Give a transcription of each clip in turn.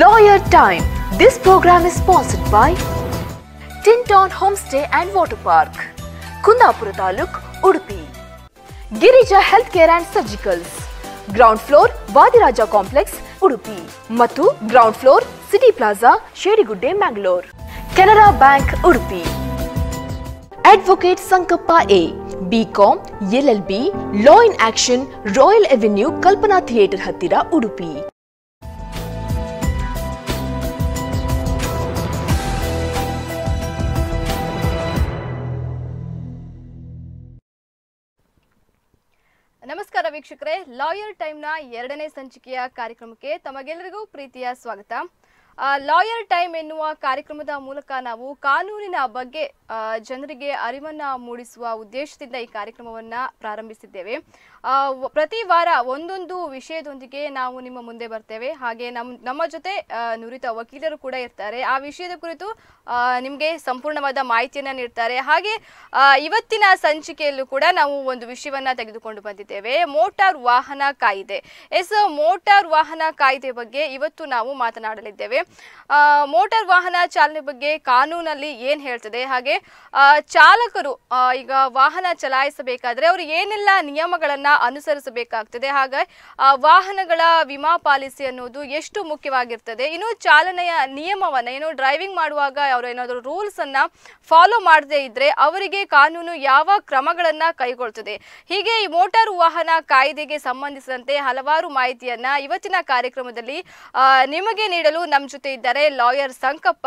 Lawyer time this program is sponsored by Tinton Homestay and Water Park, Kundapur Taluk, Udupi. Girija health care and surgicals ground floor Vadiraja complex Udupi ಮತ್ತು ground floor city plaza Sherigudde Mangalore Canara bank Udupi advocate Sankappa A BCom B law in action royal avenue Kalpana theatre ಹತ್ತಿರ ಉಡುಪಿ ವೀಕ್ಷಕರೇ lawyer time ನ ಎರಡನೇ ಸಂಚಿಕೆಯ ಕಾರ್ಯಕ್ರಮಕ್ಕೆ ತಮಗೆಲ್ಲರಿಗೂ ಪ್ರೀತಿಯ ಸ್ವಾಗತ lawyer time ಎನ್ನುವ ಕಾರ್ಯಕ್ರಮದ ಮೂಲಕ ನಾವು ಕಾನೂನಿನ ಬಗ್ಗೆ ಜನರಿಗೆ ಅರಿವನ್ನು ಮೂಡಿಸುವ ಉದ್ದೇಶದಿಂದ ಈ ಕಾರ್ಯಕ್ರಮವನ್ನ ಪ್ರಾರಂಭಿಸಿದ್ದೇವೆ ಪ್ರತಿ ವಾರ ಒಂದೊಂದು ವಿಷಯದೊಂದಿಗೆ ನಾವು ನಿಮ್ಮ ಮುಂದೆ ಬರ್ತೇವೆ ಹಾಗೆ ನಮ್ಮ ನಮ್ಮ ಜೊತೆ ನುರಿತ ವಕೀಲರು ಕೂಡ ಇರ್ತಾರೆ ಆ ವಿಷಯದ ಕುರಿತು ನಿಮಗೆ ಸಂಪೂರ್ಣವಾದ ಮಾಹಿತಿಯನ್ನು ನೀಡ್ತಾರೆ ಹಾಗೆ ಇವತ್ತಿನ ಸಂಚಿಕೆಯಲ್ಲೂ ಕೂಡ ನಾವು ಒಂದು ವಿಷಯವನ್ನ ತೆಗೆದುಕೊಂಡು ಬಂದಿದ್ದೇವೆ ಮೋಟಾರ್ ವಾಹನ ಕಾಯ್ದೆ ಎಸ್ ಮೋಟಾರ್ ವಾಹನ ಕಾಯ್ದೆ ಬಗ್ಗೆ ಇವತ್ತು ನಾವು ಮಾತನಾಡಲಿದ್ದೇವೆ ಮೋಟಾರ್ ವಾಹನ ಚಾಲನೆ ಬಗ್ಗೆ ಕಾನೂನಲ್ಲಿ ಏನು ಹೇಳ್ತದೆ ಹಾಗೆ ಚಾಲಕರು ಈಗ ವಾಹನ ಚಲಾಯಿಸಬೇಕಾದ್ರೆ ಅವರು ಏನೆಲ್ಲ ನಿಯಮಗಳನ್ನು ಅನುಸರಿಸಬೇಕಾಗ್ತದೆ ಹಾಗೆ ವಾಹನಗಳ ವಿಮಾ ಪಾಲಿಸಿ ಅನ್ನೋದು ಎಷ್ಟು ಮುಖ್ಯವಾಗಿರ್ತದೆ ಇನ್ನು ಚಾಲನೆಯ ನಿಯಮವನ್ನು ಏನು ಡ್ರೈವಿಂಗ್ ಮಾಡುವಾಗ ಅವರು ಏನಾದರೂ ರೂಲ್ಸ್ ಅನ್ನ ಫಾಲೋ ಮಾಡದೇ ಇದ್ರೆ ಅವರಿಗೆ ಕಾನೂನು ಯಾವ ಕ್ರಮಗಳನ್ನ ಕೈಗೊಳ್ತದೆ ಹೀಗೆ ಈ ಮೋಟಾರ್ ವಾಹನ ಕಾಯ್ದೆಗೆ ಸಂಬಂಧಿಸಿದಂತೆ ಹಲವಾರು ಮಾಹಿತಿಯನ್ನ ಇವತ್ತಿನ ಕಾರ್ಯಕ್ರಮದಲ್ಲಿ ನಿಮಗೆ ನೀಡಲು ನಮ್ಮ ಜೊತೆ ಇದ್ದಾರೆ ಲಾಯರ್ ಸಂಕಪ್ಪ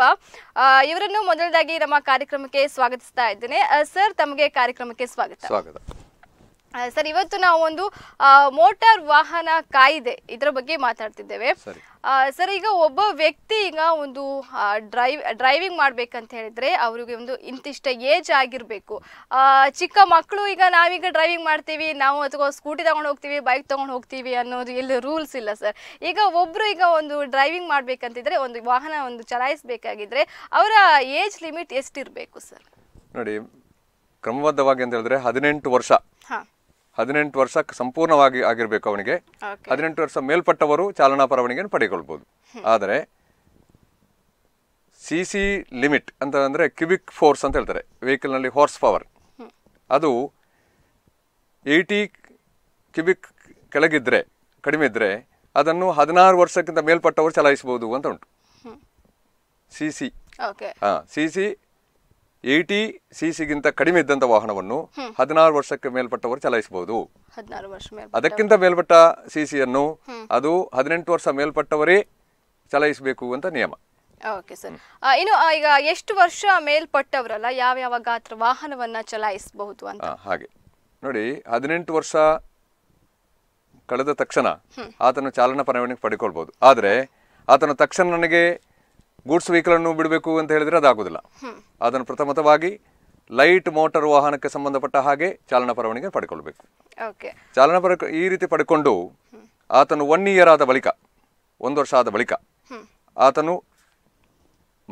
ಇವರನ್ನು ಮೊದಲದಾಗಿ ನಮ್ಮ ಕಾರ್ಯಕ್ರಮಕ್ಕೆ ಸ್ವಾಗತಿಸ್ತಾ ಇದ್ದೇನೆ ಸರ್ ತಮಗೆ ಕಾರ್ಯಕ್ರಮಕ್ಕೆ ಸ್ವಾಗತ ಸ್ವಾಗತ ಸರ್ ಇವತ್ತು ನಾವು ಒಂದು ಮೋಟಾರ್ ವಾಹನ ಕಾಯ್ದೆ ಇದರ ಬಗ್ಗೆ ಮಾತಾಡ್ತಿದ್ದೇವೆ ಸರ್ ಈಗ ಒಬ್ಬ ವ್ಯಕ್ತಿ ಈಗ ಒಂದು ಡ್ರೈವ್ ಡ್ರೈವಿಂಗ್ ಮಾಡ್ಬೇಕಂತ ಹೇಳಿದ್ರೆ ಅವರಿಗೆ ಒಂದು ಇಂತಿಷ್ಟ ಏಜ್ ಆಗಿರಬೇಕು ಚಿಕ್ಕ ಮಕ್ಕಳು ಈಗ ನಾವೀಗ ಡ್ರೈವಿಂಗ್ ಮಾಡ್ತೀವಿ ನಾವು ಅಥವಾ ಸ್ಕೂಟಿ ತಗೊಂಡು ಹೋಗ್ತೀವಿ ಬೈಕ್ ತಗೊಂಡು ಹೋಗ್ತೀವಿ ಅನ್ನೋದು ಇಲ್ಲಿ ರೂಲ್ಸ್ ಇಲ್ಲ ಸರ್ ಈಗ ಒಬ್ರು ಈಗ ಒಂದು ಡ್ರೈವಿಂಗ್ ಮಾಡ್ಬೇಕಂತಿದ್ರೆ ಒಂದು ವಾಹನ ಒಂದು ಚಲಾಯಿಸಬೇಕಾಗಿದ್ರೆ ಅವರ ಏಜ್ ಲಿಮಿಟ್ ಎಷ್ಟಿರ್ಬೇಕು ಸರ್ ನೋಡಿ ಕ್ರಮಬದ್ಧವಾಗಿ ಅಂತ ಹೇಳಿದ್ರೆ ಹದಿನೆಂಟು ವರ್ಷ ಹದಿನೆಂಟು ವರ್ಷ ಸಂಪೂರ್ಣವಾಗಿ ಆಗಿರಬೇಕು ಅವನಿಗೆ ಹದಿನೆಂಟು ವರ್ಷ ಮೇಲ್ಪಟ್ಟವರು ಚಾಲನಾ ಪರವಾನಿಗೆಯನ್ನು ಪಡೆಕೊಳ್ಬಹುದು ಆದರೆ ಸಿ ಸಿ ಲಿಮಿಟ್ ಅಂತ ಅಂದರೆ ಕ್ಯೂಬಿಕ್ ಫೋರ್ಸ್ ಅಂತ ಹೇಳ್ತಾರೆ ವೆಹಿಕಲ್ನಲ್ಲಿ ಹಾರ್ಸ್ ಪವರ್ ಅದು ಏಯ್ಟಿ ಕ್ಯೂಬಿಕ್ ಕೆಳಗಿದ್ರೆ ಕಡಿಮೆ ಇದ್ದರೆ ಅದನ್ನು ಹದಿನಾರು ವರ್ಷಕ್ಕಿಂತ ಮೇಲ್ಪಟ್ಟವರು ಚಲಾಯಿಸಬಹುದು ಅಂತ ಉಂಟು ಸಿ ಸಿ ಹಾಂ ಸಿ ಸಿ ಏಯ್ಟಿ ಸಿ ಸಿಗಿಂತ ಕಡಿಮೆ ಇದ್ದಂತ ವಾಹನವನ್ನು ಹದಿನಾರು ವರ್ಷಕ್ಕೆ ಮೇಲ್ಪಟ್ಟವರು ಚಲಾಯಿಸಬಹುದು ಅದಕ್ಕಿಂತ ಮೇಲ್ಪಟ್ಟ ಸಿ ಸಿಯನ್ನು ಅದು ಹದಿನೆಂಟು ವರ್ಷ ಮೇಲ್ಪಟ್ಟವರೇ ಚಲಾಯಿಸಬೇಕು ಅಂತ ನಿಯಮ ಓಕೆ ಸರ್ ಇನ್ನು ಈಗ ಎಷ್ಟು ವರ್ಷ ಮೇಲ್ಪಟ್ಟವರಲ್ಲ ಯಾವ ಯಾವ ಗಾತ್ರ ವಾಹನವನ್ನ ಚಲಾಯಿಸಬಹುದು ಅಂತ ಹಾಗೆ ನೋಡಿ ಹದಿನೆಂಟು ವರ್ಷ ಕಳೆದ ತಕ್ಷಣ ಆತನು ಚಾಲನಾ ಪರವಾನಿಗೆ ಪಡ್ಕೊಳ್ಬಹುದು ಆದ್ರೆ ಆತನ ತಕ್ಷಣ ನನಗೆ ಗೂಡ್ಸ್ ವೆಹಿಕಲ್ ಅನ್ನು ಬಿಡಬೇಕು ಅಂತ ಹೇಳಿದ್ರೆ ಅದಾಗುದಿಲ್ಲ ಅದನ್ನು ಪ್ರಥಮತವಾಗಿ ಲೈಟ್ ಮೋಟಾರ್ ವಾಹನಕ್ಕೆ ಸಂಬಂಧಪಟ್ಟ ಹಾಗೆ ಚಾಲನಾ ಪರವಾನಿಗೆ ಪಡ್ಕೊಳ್ಬೇಕು ಚಾಲನಾ ಪರ ಈ ರೀತಿ ಪಡ್ಕೊಂಡು ಆತನು ಒನ್ ಇಯರ್ ಆದ ಬಳಿಕ ಒಂದು ವರ್ಷ ಆದ ಬಳಿಕ ಆತನು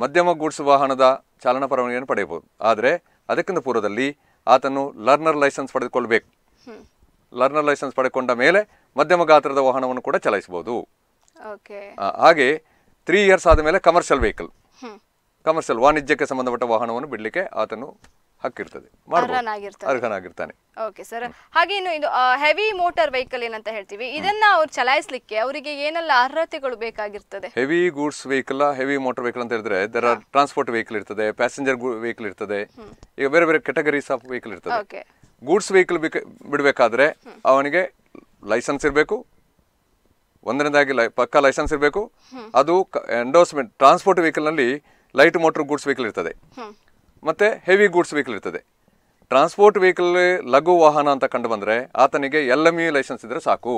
ಮಧ್ಯಮ ಗೂಡ್ಸ್ ವಾಹನದ ಚಾಲನಾ ಪರವಾನಿಗೆಯನ್ನು ಪಡೆಯಬಹುದು ಆದರೆ ಅದಕ್ಕಿಂತ ಪೂರ್ವದಲ್ಲಿ ಆತನು ಲರ್ನರ್ ಲೈಸೆನ್ಸ್ ಪಡೆದುಕೊಳ್ಬೇಕು ಲರ್ನರ್ ಲೈಸೆನ್ಸ್ ಪಡೆಕೊಂಡ ಮೇಲೆ ಮಧ್ಯಮ ಗಾತ್ರದ ವಾಹನವನ್ನು ಕೂಡ ಚಲಾಯಿಸಬಹುದು ಹಾಗೆ ತ್ರೀ ಇಯರ್ಸ್ ಆದಮೇಲೆ ಕಮರ್ಷಿಯಲ್ ವೆಹಿಕಲ್ ಕಮರ್ಷಿಯಲ್ ವಾಣಿಜ್ಯಕ್ಕೆ ಸಂಬಂಧಪಟ್ಟ ವಾಹನವನ್ನು ಬಿಡಲಿಕ್ಕೆ ಆತನು ಹಕ್ಕಿರ್ತದೆ ಅರ್ಹನಾಗಿರ್ತಾನೆ ಓಕೆ ಸರ್ ಹಾಗೆ ಇನ್ನು ಇದು ಹೆವಿ ಮೋಟಾರ್ ವೆಹಿಕಲ್ ಏನಂತ ಹೇಳ್ತೀವಿ ಇದನ್ನ ಅವ್ರು ಚಲಾಯಿಸಲಿಕ್ಕೆ ಅವರಿಗೆ ಏನೆಲ್ಲ ಅರ್ಹತೆಗಳು ಬೇಕಾಗಿರ್ತದೆ heavy goods vehicle heavy motor vehicle ಅಂತ ಹೇಳಿದ್ರೆ ಆರ್ ಟ್ರಾನ್ಸ್ಪೋರ್ಟ್ ವೆಹಿಕಲ್ ಇರ್ತದೆ ಪ್ಯಾಸೆಂಜರ್ ವೆಹಿಕಲ್ ಇರ್ತದೆ ಈಗ ಬೇರೆ ಬೇರೆ ಕೆಟಗರೀಸ್ ಆಫ್ ವೆಹಿಕಲ್ ಇರ್ತದೆ ಗೂಡ್ಸ್ ವೆಹಿಕಲ್ ಬಿಡಬೇಕಾದ್ರೆ ಅವನಿಗೆ ಲೈಸೆನ್ಸ್ ಇರಬೇಕು ಒಂದನೇದಾಗಿ ಪಕ್ಕ ಲೈಸೆನ್ಸ್ ಇರಬೇಕು ಅದು ಎಂಡೋಸ್ಮೆಂಟ್ ಟ್ರಾನ್ಸ್ಪೋರ್ಟ್ ವೆಹಿಕಲ್ ನಲ್ಲಿ ಲೈಟ್ ಮೋಟರ್ ಗೂಡ್ಸ್ ವೆಹಿಕಲ್ ಇರ್ತದೆ ಮತ್ತೆ ಹೆವಿ ಗೂಡ್ಸ್ ವೆಹಿಕಲ್ ಇರ್ತದೆ ಟ್ರಾನ್ಸ್ಪೋರ್ಟ್ ವೆಹಿಕಲ್ ಲಘು ವಾಹನ ಅಂತ ಕಂಡು ಬಂದ್ರೆ ಆತನಿಗೆ ಎಲ್ ಲೈಸೆನ್ಸ್ e ಇದ್ರೆ ಸಾಕು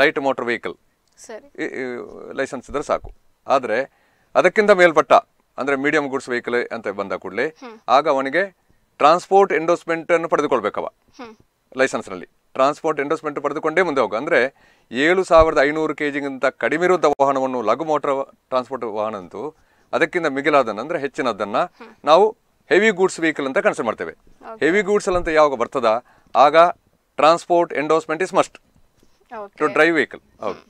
ಲೈಟ್ ಮೋಟರ್ ವೆಹಿಕಲ್ ಲೈಸೆನ್ಸ್ ಇದ್ರೆ ಸಾಕು ಆದರೆ ಅದಕ್ಕಿಂತ ಮೇಲ್ಪಟ್ಟ ಅಂದ್ರೆ ಮೀಡಿಯಂ ಗೂಡ್ಸ್ ವೆಹಿಕಲ್ ಅಂತ ಬಂದ ಕೂಡಲೇ ಆಗ ಅವನಿಗೆ ಟ್ರಾನ್ಸ್ಪೋರ್ಟ್ ಎಂಡೋಸ್ಮೆಂಟ್ ಅನ್ನು ಪಡೆದುಕೊಳ್ಬೇಕವ ಲೈಸೆನ್ಸ್ನಲ್ಲಿ ಟ್ರಾನ್ಸ್ಪೋರ್ಟ್ ಎಂಡೋಸ್ಮೆಂಟ್ ಪಡೆದುಕೊಂಡೇ ಮುಂದೆ ಹೋಗು ಅಂದರೆ ಏಳು ಸಾವಿರದ ಐನೂರು ಕೆ ಜಿಗಿಂತ ಕಡಿಮೆ ಇರುವಂಥ ವಾಹನವನ್ನು ಲಘು ಮೋಟರ್ ಟ್ರಾನ್ಸ್ಪೋರ್ಟ್ ವಾಹನ ಅಂತೂ ಅದಕ್ಕಿಂತ ಮಿಗಿಲಾದನ್ನು ಅಂದರೆ ಹೆಚ್ಚಿನದನ್ನು ನಾವು ಹೆವಿ ಗೂಡ್ಸ್ ವೆಹಿಕಲ್ ಅಂತ ಕನ್ಸಿಡರ್ ಮಾಡ್ತೇವೆ ಹೆವಿ ಗೂಡ್ಸ್ ಅಂತ ಯಾವಾಗ ಬರ್ತದ ಆಗ transport endorsement is must to drive vehicle ಹೌದು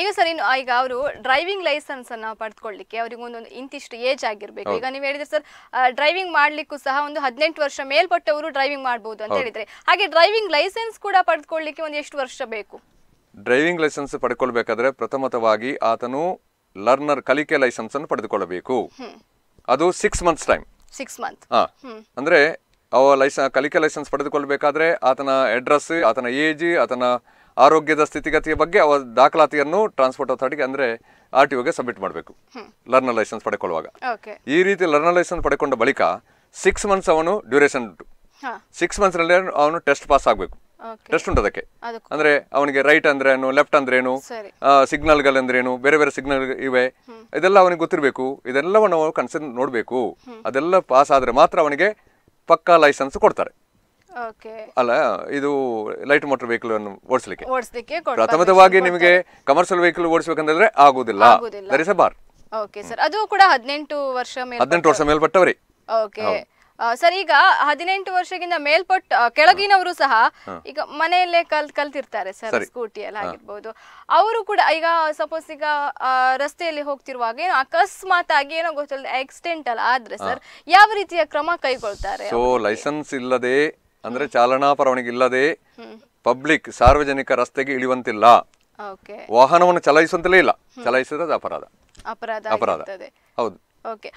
ಈಗ ಸರ್ ಇನ್ನು ಈಗ ಅವರು ಡ್ರೈವಿಂಗ್ ಲೈಸೆನ್ಸ್ ಅನ್ನ ಪಡೆದುಕೊಳ್ಳಿಕ್ಕೆ ಅವರಿಗೆ ಒಂದೊಂದು ಇಂತಿಷ್ಟು ಏಜ್ ಆಗಿರ್ಬೇಕು ಈಗ ನೀವು ಹೇಳಿದ್ರೆ ಸರ್ ಡ್ರೈವಿಂಗ್ ಮಾಡ್ಲಿಕ್ಕೂ ಸಹ ಒಂದು ಹದಿನೆಂಟು ವರ್ಷ ಮೇಲ್ಪಟ್ಟವರು ಡ್ರೈವಿಂಗ್ ಮಾಡಬಹುದು ಅಂತ ಹೇಳಿದ್ರೆ ಹಾಗೆ ಡ್ರೈವಿಂಗ್ ಲೈಸೆನ್ಸ್ ಕೂಡ ಪಡೆದುಕೊಳ್ಳಿಕ್ಕೆ ಒಂದು ಎಷ್ಟು ವರ್ಷ ಬೇಕು ಡ್ರೈವಿಂಗ್ ಲೈಸೆನ್ಸ್ ಪಡ್ಕೊಳ್ಬೇಕಾದ್ರೆ ಪ್ರಥಮತವಾಗಿ ಆತನು ಲರ್ನರ್ ಕಲಿಕೆ ಲೈಸೆನ್ಸ್ ಅನ್ನು ಪಡೆದುಕೊಳ್ಳಬೇಕು ಅದು six months time six month ಅಂದ್ರೆ ಅವ ಲೈಸೆನ್ಸ್ ಕಲಿಕೆ ಲೈಸೆನ್ಸ್ ಪಡೆದುಕೊಳ್ಬೇಕಾದ್ರೆ ಆತನ ಅಡ್ರೆಸ್ ಆತನ ಏಜ್ ಆತನ ಆರೋಗ್ಯದ ಸ್ಥಿತಿಗತಿಯ ಬಗ್ಗೆ ಅವರ ದಾಖಲಾತಿಯನ್ನು ಟ್ರಾನ್ಸ್ಪೋರ್ಟ್ ಅಥಾರಿಟಿಗೆ ಅಂದ್ರೆ ಆರ್ ಟಿ ಒಗೆ ಸಬ್ಮಿಟ್ ಮಾಡಬೇಕು ಲರ್ನರ್ ಲೈಸೆನ್ಸ್ ಪಡೆಕೊಳ್ಳುವಾಗ ಈ ರೀತಿ ಲರ್ನರ್ ಲೈಸೆನ್ಸ್ ಪಡೆಕೊಂಡ ಬಳಿಕ ಸಿಕ್ಸ್ ಮಂತ್ಸ್ ಅವನು ಡ್ಯೂರೇಷನ್ ಉಂಟು ಸಿಕ್ಸ್ ಮಂತ್ಸ್ನಲ್ಲಿ ಅವನು ಟೆಸ್ಟ್ ಪಾಸ್ ಆಗಬೇಕು ಟೆಸ್ಟ್ ಉಂಟು ಅದಕ್ಕೆ ಅಂದ್ರೆ ಅವನಿಗೆ ರೈಟ್ ಅಂದ್ರೆ ಏನು ಲೆಫ್ಟ್ ಅಂದ್ರೆ ಏನು ಸಿಗ್ನಲ್ಗಳಂದ್ರೇನು ಬೇರೆ ಬೇರೆ ಸಿಗ್ನಲ್ ಇವೆ ಇದೆಲ್ಲ ಅವನಿಗೆ ಗೊತ್ತಿರಬೇಕು ಇದೆಲ್ಲವನ್ನು ಕನ್ಸರ್ನ್ ನೋಡಬೇಕು ಅದೆಲ್ಲ ಪಾಸ್ ಆದರೆ ಮಾತ್ರ ಅವನಿಗೆ ಪಕ್ಕಾ ಲೈಸೆನ್ಸ್ ಕೊಡ್ತಾರೆ ಅಲ್ಲ ಇದು ಲೈಟ್ ಮೋಟರ್ ವೆಹಿಕಲ್ ಅನ್ನು ಓಡಿಸಲಿಕ್ಕೆ ಪ್ರಥಮವಾಗಿ ನಿಮಗೆ ಕಮರ್ಷಿಯಲ್ ವೆಹಿಕಲ್ ಓಡಿಸಬೇಕಂದ್ರೆ ಆಗುದಿಲ್ಲ ಬಾರ್ ಓಕೆ ಸರ್ ಅದು ಕೂಡ ಹದಿನೆಂಟು ವರ್ಷ ಹದಿನೆಂಟು ವರ್ಷ ಮೇಲ್ಪಟ್ಟವರೇ ಓಕೆ ಸರ್ ಈಗ ಹದಿನೆಂಟು ವರ್ಷಗಿಂತ ಮೇಲ್ಪಟ್ಟ ಕೆಳಗಿನವರು ಸಹ ಈಗ ಮನೆಯಲ್ಲೇ ಕಲ್ ಕಲ್ತಿರ್ತಾರೆ ಸರ್ ಸ್ಕೂಟಿ ಎಲ್ಲ ಆಗಿರ್ಬೋದು ಅವರು ಕೂಡ ಈಗ ಸಪೋಸ್ ಈಗ ರಸ್ತೆಯಲ್ಲಿ ಹೋಗ್ತಿರುವಾಗ ಏನೋ ಅಕಸ್ಮಾತ್ ಆಗಿ ಏನೋ ಗೊತ್ತಿಲ್ಲ ಆಕ್ಸಿಡೆಂಟ್ ಅಲ್ಲ ಆದ್ರೆ ಸರ್ ಯಾವ ರೀತಿಯ ಕ್ರಮ ಕೈಗೊಳ್ತಾರೆ ಸೊ ಲೈಸೆನ್ಸ್ ಇಲ್ಲದೆ ಅಂದ್ರೆ ಚಾಲನಾ ಪರವಾನಗಿ ಇಲ್ಲದೆ ಪಬ್ಲಿಕ್ ಸಾರ್ವಜನಿಕ ರಸ್ತೆಗೆ ಇಳಿಯುವಂತಿಲ್ಲ ವಾಹನವನ್ನು ಚಲಾಯಿಸುವಂತಲೇ ಇಲ್ಲ ಚಲಾಯಿಸಿದ ಅಪರಾಧ ಅಪರಾಧ ಅಪರಾಧ ಹೌದು ಓಕೆ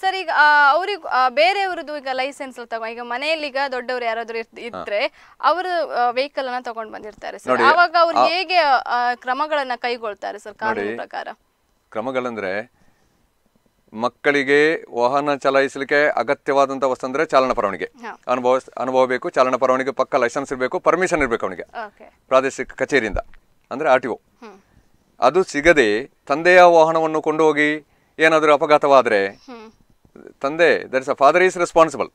ಸರ್ ಈಗ ಅವ್ರಿಗೆ ಬೇರೆಯವ್ರದ್ದು ಈಗ ಲೈಸೆನ್ಸ್ ತಗೋ ಈಗ ಮನೆಯಲ್ಲಿ ಈಗ ದೊಡ್ಡವರು ಯಾರಾದ್ರೂ ಇದ್ರೆ ಅವರು ವೆಹಿಕಲ್ ಅನ್ನ ತಗೊಂಡ್ ಬಂದಿರ್ತಾರೆ ಸರ್ ಅವಾಗ ಅವ್ರು ಹೇಗೆ ಕ್ರಮಗಳನ್ನ ಕೈಗೊಳ್ತಾರೆ ಸರ್ ಕಾನೂನು ಪ್ರಕಾರ ಕ್ರಮಗಳಂದ್ರೆ ಮಕ್ಕಳಿಗೆ ವಾಹನ ಚಲಾಯಿಸಲಿಕ್ಕೆ ಅಗತ್ಯವಾದಂತಹ ವಸ್ತು ಅಂದರೆ ಚಾಲನ ಪರವಾನಿಗೆ ಅನುಭವ ಅನುಭವ ಬೇಕು ಚಾಲನ ಪರವಾನಿಗೆ ಪಕ್ಕ ಲೈಸೆನ್ಸ್ ಇರಬೇಕು ಪರ್ಮಿಷನ್ ಇರಬೇಕು ಅವನಿಗೆ ಪ್ರಾದೇಶಿಕ ಕಚೇರಿಯಿಂದ ಅಂದರೆ ಆರ್ ಟಿ ಒ ಅದು ಸಿಗದೆ ತಂದೆಯ ವಾಹನವನ್ನು ಕೊಂಡು ಹೋಗಿ ಏನಾದರೂ ಅಪಘಾತವಾದ್ರೆ ತಂದೆ there is a father is responsible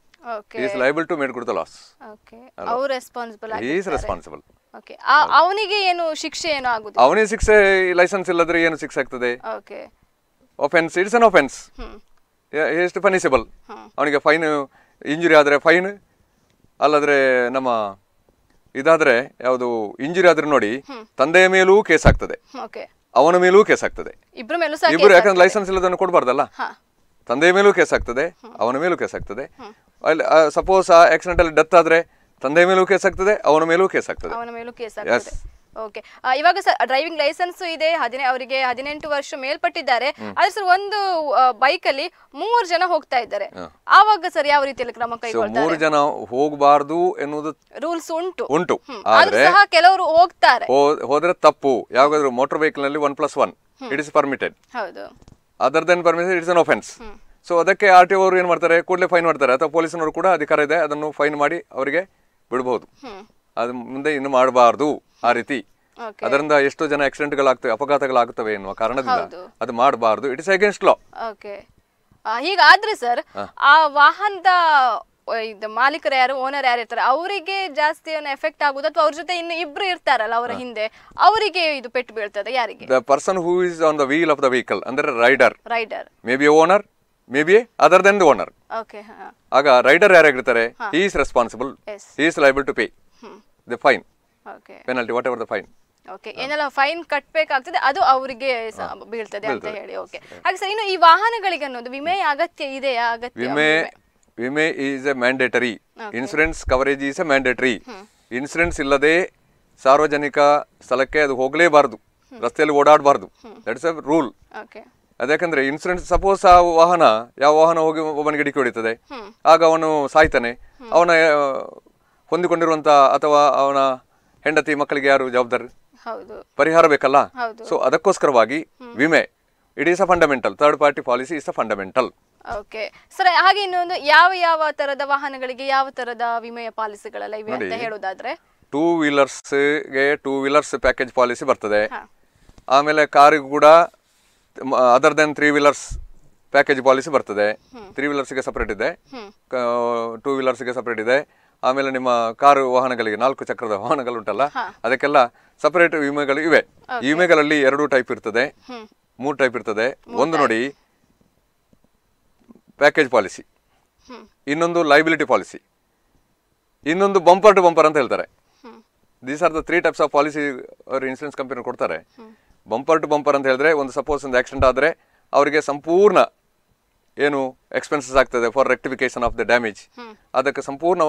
is liable to made good the loss is responsible ಅವನಿಗೆ ಏನು ಶಿಕ್ಷೆ ಏನು ಆಗುತ್ತೆ ಅವನಿಗೆ ಶಿಕ್ಷೆ ಲೈಸೆನ್ಸ್ ಇಲ್ಲದ್ರೆ ಏನು ಶಿಕ್ಷೆ ಆಗ್ತದೆ ಒಫೆನ್ಸ್ ಇಟ್ಸ್ ಅನ್ ಒಫೆನ್ಸ್ ಎಷ್ಟು ಪನಿಸಬಲ್ ಅವನಿಗೆ ಫೈನ್ ಇಂಜುರಿ ಆದರೆ ಫೈನ್ ಅಲ್ಲದ್ರೆ ನಮ್ಮ ಇದಾದ್ರೆ ಯಾವುದು ಇಂಜುರಿ ಆದ್ರೆ ನೋಡಿ ತಂದೆಯ ಮೇಲೂ ಕೇಸ್ ಆಗ್ತದೆ ಅವನ ಮೇಲೂ ಕೇಸ್ ಆಗ್ತದೆ ಇಬ್ಬರು ಯಾಕಂದ್ರೆ ಲೈಸೆನ್ಸ್ ಇಲ್ಲದನ್ನು ಕೊಡಬಾರ್ದಲ್ಲ ತಂದೆಯ ಮೇಲೂ ಕೇಸ್ ಆಗ್ತದೆ ಅವನ ಮೇಲೂ ಕೇಸ್ ಆಗ್ತದೆ ಅಲ್ಲಿ ಸಪೋಸ್ ಆ ಆಕ್ಸಿಡೆಂಟ್ ಅಲ್ಲಿ ಡೆತ್ ಆದ್ರೆ ತಂದೆಯ ಮೇಲೂ ಕೇಸ್ ಆಗ್ತದೆ ಅವನ ಮೇಲೂ ಕೇಸ್ ಆಗ್ತದೆ ಓಕೆ ಇವಾಗ ಸರ್ ಡ್ರೈವಿಂಗ್ ಲೈಸೆನ್ಸ್ ಇದೆ ಹದಿನೈ ಅವರಿಗೆ ಹದಿನೆಂಟು ವರ್ಷ ಮೇಲ್ಪಟ್ಟಿದ್ದಾರೆ ಆದ್ರೆ ಸರ್ ಒಂದು ಬೈಕ್ ಅಲ್ಲಿ ಮೂರು ಜನ ಹೋಗ್ತಾ ಇದ್ದಾರೆ ಆವಾಗ ಸರ್ ಯಾವ ರೀತಿಯಲ್ಲಿ ಕ್ರಮ ಕೈಗೊಳ್ತಾರೆ ಮೂರು ಜನ ಹೋಗಬಾರದು ಎನ್ನುವುದು ರೂಲ್ಸ್ ಉಂಟು ಉಂಟು ಆದ್ರೆ ಕೆಲವರು ಹೋಗ್ತಾರೆ ಹೋದ್ರೆ ತಪ್ಪು ಯಾವಾಗಾದ್ರೂ ಮೋಟರ್ ವೆಹಿಕಲ್ ನಲ್ಲಿ one plus one it is permitted ಹೌದು other than permission it's an offence so ಅದಕ್ಕೆ ಆರ್ ಟಿ ಅವರು ಏನ್ ಮಾಡ್ತಾರೆ ಕೂಡಲೇ ಫೈನ್ ಮಾಡ್ತಾರೆ ಅಥವಾ ಪೊಲೀಸ್ನವರು ಕೂಡ ಅಧಿಕಾರ ಇದೆ ಅದನ್ನು ಫೈನ್ ಮಾಡಿ ಅವರಿಗೆ ಬಿಡಬಹುದು ಅದು ಮುಂದೆ ಇನ್ನು ಮಾಡಬಾರ್ದು ಆ ರೀತಿ ಅದರಿಂದ ಎಷ್ಟೋ ಜನ ಆಕ್ಸಿಡೆಂಟ್ ಆಕ್ಸಿಡೆಂಟ್ಗಳಾಗ್ತವೆ ಅಪಘಾತಗಳಾಗ್ತವೆ ಎನ್ನುವ ಕಾರಣದಿಂದ ಅದು ಮಾಡಬಾರ್ದು it is against law okay ಹೀಗಾದ್ರೆ ಸರ್ ಆ ವಾಹನದ ಇದು ಮಾಲೀಕರು ಯಾರು ಓನರ್ ಯಾರು ಇರ್ತಾರೆ ಅವರಿಗೆ ಜಾಸ್ತಿ ಎಫೆಕ್ಟ್ ಆಗುದು ಅಥವಾ ಅವ್ರ ಜೊತೆ ಇನ್ನು ಇಬ್ರು ಇರ್ತಾರಲ್ಲ ಅವರ ಹಿಂದೆ ಅವರಿಗೆ ಇದು ಪೆಟ್ಟು ಬೀಳ್ತದೆ ಯಾರಿಗೆ the person who is on the wheel of the vehicle ಅಂದ್ರೆ rider rider may be owner may be other than the owner okay ಆಗ ರೈಡರ್ ಯಾರಾಗಿರ್ತಾರೆ he is responsible he is liable to pay the fine okay penalty whatever the fine okay ಏನೆಲ್ಲ fine ಕಟ್ಟಬೇಕಾಗ್ತದೆ ಅದು ಅವರಿಗೆ ಬೀಳ್ತದೆ ಅಂತ ಹೇಳಿ okay ಹಾಗೆ ಸರ್ ಇನ್ನು ಈ ವಾಹನಗಳಿಗೆ ಅನ್ನೋದು ವಿಮೆ ಅಗತ್ಯ ಇದೆ ಅಗತ್ಯ ವಿಮೆ ವಿಮೆ is a mandatory insurance coverage is a mandatory insurance ಇಲ್ಲದೆ ಸಾರ್ವಜನಿಕ ಸ್ಥಳಕ್ಕೆ ಅದು ಹೋಗಲೇಬಾರದು ರಸ್ತೆಯಲ್ಲಿ ಓಡಾಡಬಾರ್ದು ದಟ್ಸ್ ಎ ರೂಲ್ ಅದಕ್ಕೆ ಇನ್ಸೂರೆನ್ಸ್ ಸಪೋಸ್ ಆ ವಾಹನ ಯಾವ ವಾಹನ ಹೋಗಿ ಒಬ್ಬನಿಗೆ ಡಿಕ್ಕಿ ಹೊಡಿತದೆ ಆಗ ಅವನು ಸಾಯ್ತಾನೆ ಅವನ ಹೊಂದಿಕೊಂಡಿರುವಂತಹ ಅಥವಾ ಅವನ ಹೆಂಡತಿ ಮಕ್ಕಳಿಗೆ ಯಾರು ಜವಾಬ್ದಾರಿ ಪರಿಹಾರ ಬೇಕಲ್ಲ ಸೊ ಅದಕ್ಕೋಸ್ಕರವಾಗಿ ವಿಮೆ it is a fundamental third party policy is a fundamental okay sir ಹಾಗೆ ಇನ್ನೊಂದು ಯಾವ ಯಾವ ತರದ ವಾಹನಗಳಿಗೆ ಯಾವ ತರದ ವಿಮೆಯ ಪಾಲಿಸಿಗಳೆಲ್ಲ ಇವೆ ಅಂತ ಹೇಳೋದಾದ್ರೆ ಟೂ ಗೆ ಟೂ ವೀಲರ್ಸ್ ಪ್ಯಾಕೇಜ್ ಪಾಲಿಸಿ ಬರ್ತದೆ ಆಮೇಲೆ ಕಾರಿಗೂ ಕೂಡ other than three wheelers package policy ಬರ್ತದೆ ತ್ರೀ ವೀಲರ್ಸ್ಗೆ ಸಪ್ರೇಟ್ ಇದೆ ಟೂ ವೀಲರ್ಸ್ಗೆ ಸಪ್ರೇಟ್ ಇದೆ ಆಮೇಲೆ ನಿಮ್ಮ ಕಾರು ವಾಹನಗಳಿಗೆ ನಾಲ್ಕು ಚಕ್ರದ ವಾಹನಗಳುಂಟಲ್ಲ ಅದಕ್ಕೆಲ್ಲ ಸಪರೇಟ್ ವಿಮೆಗಳು ಇವೆ ವಿಮೆಗಳಲ್ಲಿ ಎರಡು ಟೈಪ್ ಇರ್ತದೆ ಮೂರು ಟೈಪ್ ಇರ್ತದೆ ಒಂದು ನೋಡಿ ಪ್ಯಾಕೇಜ್ ಪಾಲಿಸಿ ಇನ್ನೊಂದು ಲೈಬಿಲಿಟಿ ಪಾಲಿಸಿ ಇನ್ನೊಂದು ಬಂಪರ್ ಟು ಬಂಪರ್ ಅಂತ ಹೇಳ್ತಾರೆ these are the three types of policy ಅವರು ಇನ್ಸೂರೆನ್ಸ್ ಕಂಪನಿ ಕೊಡ್ತಾರೆ ಬಂಪರ್ ಟು ಬಂಪರ್ ಅಂತ ಹೇಳಿದ್ರೆ ಒಂದು ಸಪೋಸ್ ಒಂದು ಆಕ್ಸಿಡೆಂಟ್ ಆದರೆ ಅವರಿಗೆ ಸಂಪೂರ್ಣ ಏನು ಎಕ್ಸ್ಪೆನ್ಸಸ್ ಆಗ್ತದೆ for rectification of the damage ಅದಕ್ಕೆ ಸಂಪೂರ್ಣ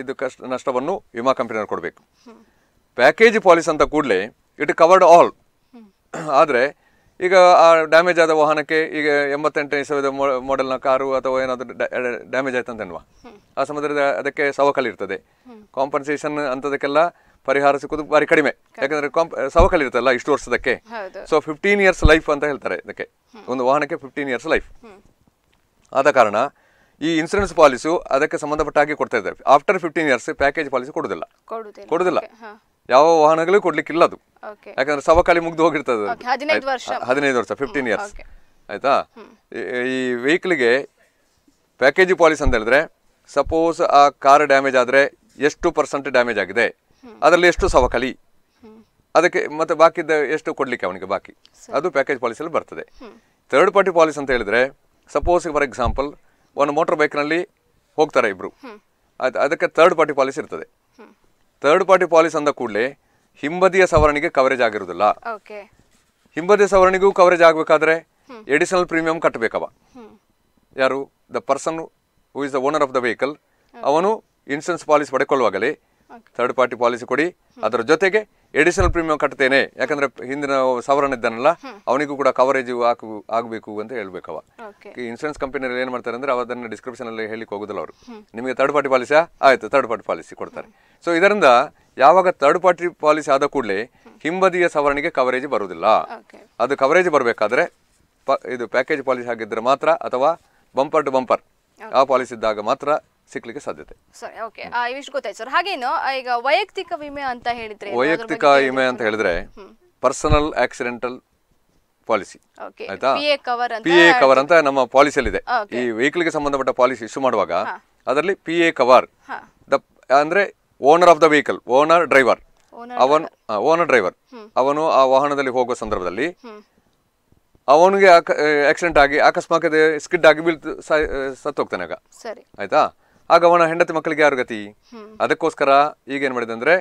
ಇದು ಕಷ್ಟ ನಷ್ಟವನ್ನು ವಿಮಾ ಕಂಪನಿಯವ್ರು ಕೊಡಬೇಕು ಪ್ಯಾಕೇಜ್ ಪಾಲಿಸಿ ಅಂತ ಕೂಡಲೇ ಇಟ್ ಕವರ್ಡ್ ಆಲ್ ಆದರೆ ಈಗ ಆ ಡ್ಯಾಮೇಜ್ ಆದ ವಾಹನಕ್ಕೆ ಈಗ ಎಂಬತ್ತೆಂಟನೇ ಸಾವಿರದ ಮಾಡೆಲ್ನ ಕಾರು ಅಥವಾ ಏನಾದರೂ ಡ್ಯಾಮೇಜ್ ಆಯ್ತು ಅನ್ವಾ ಆ ಸಮುದ್ರದ ಅದಕ್ಕೆ ಸವಕಲಿ ಇರ್ತದೆ ಕಾಂಪನ್ಸೇಷನ್ ಅಂತದಕ್ಕೆಲ್ಲ ಪರಿಹಾರ ಸಿಕ್ಕೋದು ಭಾರಿ ಕಡಿಮೆ ಯಾಕಂದ್ರೆ ಕಾಂಪ್ ಸವಕಲಿ ಇರ್ತಲ್ಲ ಇಷ್ಟು ವರ್ಷದಕ್ಕೆ ಸೊ ಫಿಫ್ಟೀನ್ ಇಯರ್ಸ್ ಲೈಫ್ ಅಂತ ಹೇಳ್ತಾರೆ ಇದಕ್ಕೆ ಒಂದು ವಾಹನಕ್ಕೆ ಫಿಫ್ಟೀನ್ ಇಯರ್ಸ್ ಲೈಫ್ ಆದ ಕಾರಣ ಈ ಇನ್ಸೂರೆನ್ಸ್ ಪಾಲಿಸು ಅದಕ್ಕೆ ಸಂಬಂಧಪಟ್ಟ ಹಾಗೆ ಕೊಡ್ತಾ ಇದ್ದಾರೆ after fifteen years package policy ಕೊಡುದಿಲ್ಲ ಕೊಡುದಿಲ್ಲ ಯಾವ ವಾಹನಗಳು ಕೊಡ್ಲಿಕ್ಕಿಲ್ಲ ಅದು ಯಾಕಂದ್ರೆ ಸವಕಾಲಿ ಮುಗ್ದು ಹೋಗಿರ್ತದೆ ಹದಿನೈದು ವರ್ಷ ಫಿಫ್ಟೀನ್ ಇಯರ್ಸ್ ಆಯ್ತಾ ಈ ವೆಹಿಕಲ್ಗೆ ಪ್ಯಾಕೇಜ್ ಪಾಲಿಸಿ ಅಂತ ಹೇಳಿದ್ರೆ ಸಪೋಸ್ ಆ ಕಾರ್ ಡ್ಯಾಮೇಜ್ ಆದರೆ ಎಷ್ಟು ಪರ್ಸೆಂಟ್ ಡ್ಯಾಮೇಜ್ ಆಗಿದೆ ಅದರಲ್ಲಿ ಎಷ್ಟು ಸವಕಳಿ ಅದಕ್ಕೆ ಮತ್ತೆ ಬಾಕಿ ಎಷ್ಟು ಕೊಡ್ಲಿಕ್ಕೆ ಅವನಿಗೆ ಬಾಕಿ ಅದು ಪ್ಯಾಕೇಜ್ ಪಾಲಿಸಿಯಲ್ಲಿ ಬರ್ತದೆ ಥರ್ಡ್ ಪಾರ್ಟಿ ಪಾಲಿಸಿ ಅಂತ ಹೇಳಿದ್ರೆ ಸಪೋಸ್ ಫಾರ್ ಎಕ್ಸಾಂಪಲ್ ಒಂದು ಮೋಟರ್ ಬೈಕ್ನಲ್ಲಿ ಹೋಗ್ತಾರೆ ಇಬ್ರು ಅದು ಅದಕ್ಕೆ ಥರ್ಡ್ ಪಾರ್ಟಿ ಪಾಲಿಸಿ ಇರ್ತದೆ ಥರ್ಡ್ ಪಾರ್ಟಿ ಪಾಲಿಸಿ ಅಂದ ಕೂಡಲೇ ಹಿಂಬದಿಯ ಸವರಣಿಗೆ ಕವರೇಜ್ ಆಗಿರೋದಿಲ್ಲ ಹಿಂಬದಿಯ ಸವರಣಿಗೂ ಕವರೇಜ್ ಆಗಬೇಕಾದ್ರೆ ಎಡಿಷನಲ್ ಪ್ರೀಮಿಯಂ ಕಟ್ಟಬೇಕವ ಯಾರು the person who is the owner of the vehicle ಅವನು ಇನ್ಸೂರೆನ್ಸ್ ಪಾಲಿಸಿ ಪಡೆಕೊಳ್ಳುವಾಗಲೇ ಥರ್ಡ್ ಪಾರ್ಟಿ ಪಾಲಿಸಿ ಕೊಡಿ ಅದರ ಜೊತೆಗೆ ಎಡಿಷನಲ್ ಪ್ರೀಮಿಯಂ ಕಟ್ತೇನೆ ಯಾಕಂದ್ರೆ ಹಿಂದಿನ ಇದ್ದಾನಲ್ಲ ಅವನಿಗೂ ಕೂಡ ಕವರೇಜ್ ಹಾಕು ಆಗಬೇಕು ಅಂತ ಹೇಳ್ಬೇಕವ ಅವ ಇನ್ಸೂರೆನ್ಸ್ ಕಂಪನಿಯಲ್ಲಿ ಏನು ಮಾಡ್ತಾರೆ ಅಂದ್ರೆ ಅದನ್ನ ಡಿಸ್ಕ್ರಿಪ್ಷನ್ ಅಲ್ಲಿ ಹೇಳಿಕ್ ಹೋಗುದಿಲ್ಲ ಅವರು ನಿಮಗೆ ಥರ್ಡ್ ಪಾರ್ಟಿ ಪಾಲಿಸಿ ಆಯ್ತು ಥರ್ಡ್ ಪಾರ್ಟಿ ಪಾಲಿಸಿ ಕೊಡ್ತಾರೆ ಸೊ ಇದರಿಂದ ಯಾವಾಗ ಥರ್ಡ್ ಪಾರ್ಟಿ ಪಾಲಿಸಿ ಆದ ಕೂಡಲೇ ಹಿಂಬದಿಯ ಸವರಣಿಗೆ ಕವರೇಜ್ ಬರುವುದಿಲ್ಲ ಅದು ಕವರೇಜ್ ಬರಬೇಕಾದ್ರೆ ಇದು ಪ್ಯಾಕೇಜ್ ಪಾಲಿಸಿ ಆಗಿದ್ರೆ ಮಾತ್ರ ಅಥವಾ ಬಂಪರ್ ಟು ಬಂಪರ್ ಆ ಪಾಲಿಸಿ ಇದ್ದಾಗ ಮಾತ್ರ ಸಿಕ್ಲಿಕ್ಕೆ ಸಾಧ್ಯತೆ ಸರಿ ಓಕೆ ಇವಿಷ್ಟು ಗೊತ್ತಾಯ್ತು ಸರ್ ಹಾಗೇನು ಈಗ ವೈಯಕ್ತಿಕ ವಿಮೆ ಅಂತ ಹೇಳಿದ್ರೆ ವೈಯಕ್ತಿಕ ವಿಮೆ ಅಂತ ಹೇಳಿದ್ರೆ ಪರ್ಸನಲ್ ಆಕ್ಸಿಡೆಂಟಲ್ ಪಾಲಿಸಿ ಆಯ್ತಾ ಪಿ ಎ ಕವರ್ ಅಂತ ನಮ್ಮ ಪಾಲಿಸಿಯಲ್ಲಿ ಇದೆ ಈ ವೆಹಿಕಲ್ ಗೆ ಸಂಬಂಧಪಟ್ಟ ಪಾಲಿಸಿ ಇಶ್ಯೂ ಮಾಡುವಾಗ ಅದರಲ್ಲಿ ಪಿ ಎ ಕವರ್ ದ ಅಂದ್ರೆ owner of the vehicle owner driver ಅವನ್ ಓನರ್ ಡ್ರೈವರ್ ಅವನು ಆ ವಾಹನದಲ್ಲಿ ಹೋಗುವ ಸಂದರ್ಭದಲ್ಲಿ ಅವನಿಗೆ ಆಕ್ಸಿಡೆಂಟ್ ಆಗಿ ಅಕಸ್ಮಾತ್ ಸ್ಕಿಡ್ ಆಗಿ ಬೀಳ್ತು ಸತ್ತೋಗ್ತಾನೆ ಆಗ ಆಯ್ತಾ ಆಗ ಅವನ ಹೆಂಡತಿ ಮಕ್ಕಳಿಗೆ ಯಾರು ಗತಿ ಅದಕ್ಕೋಸ್ಕರ ಈಗ ಏನ್ ಮಾಡಿದೆ ಅಂದ್ರೆ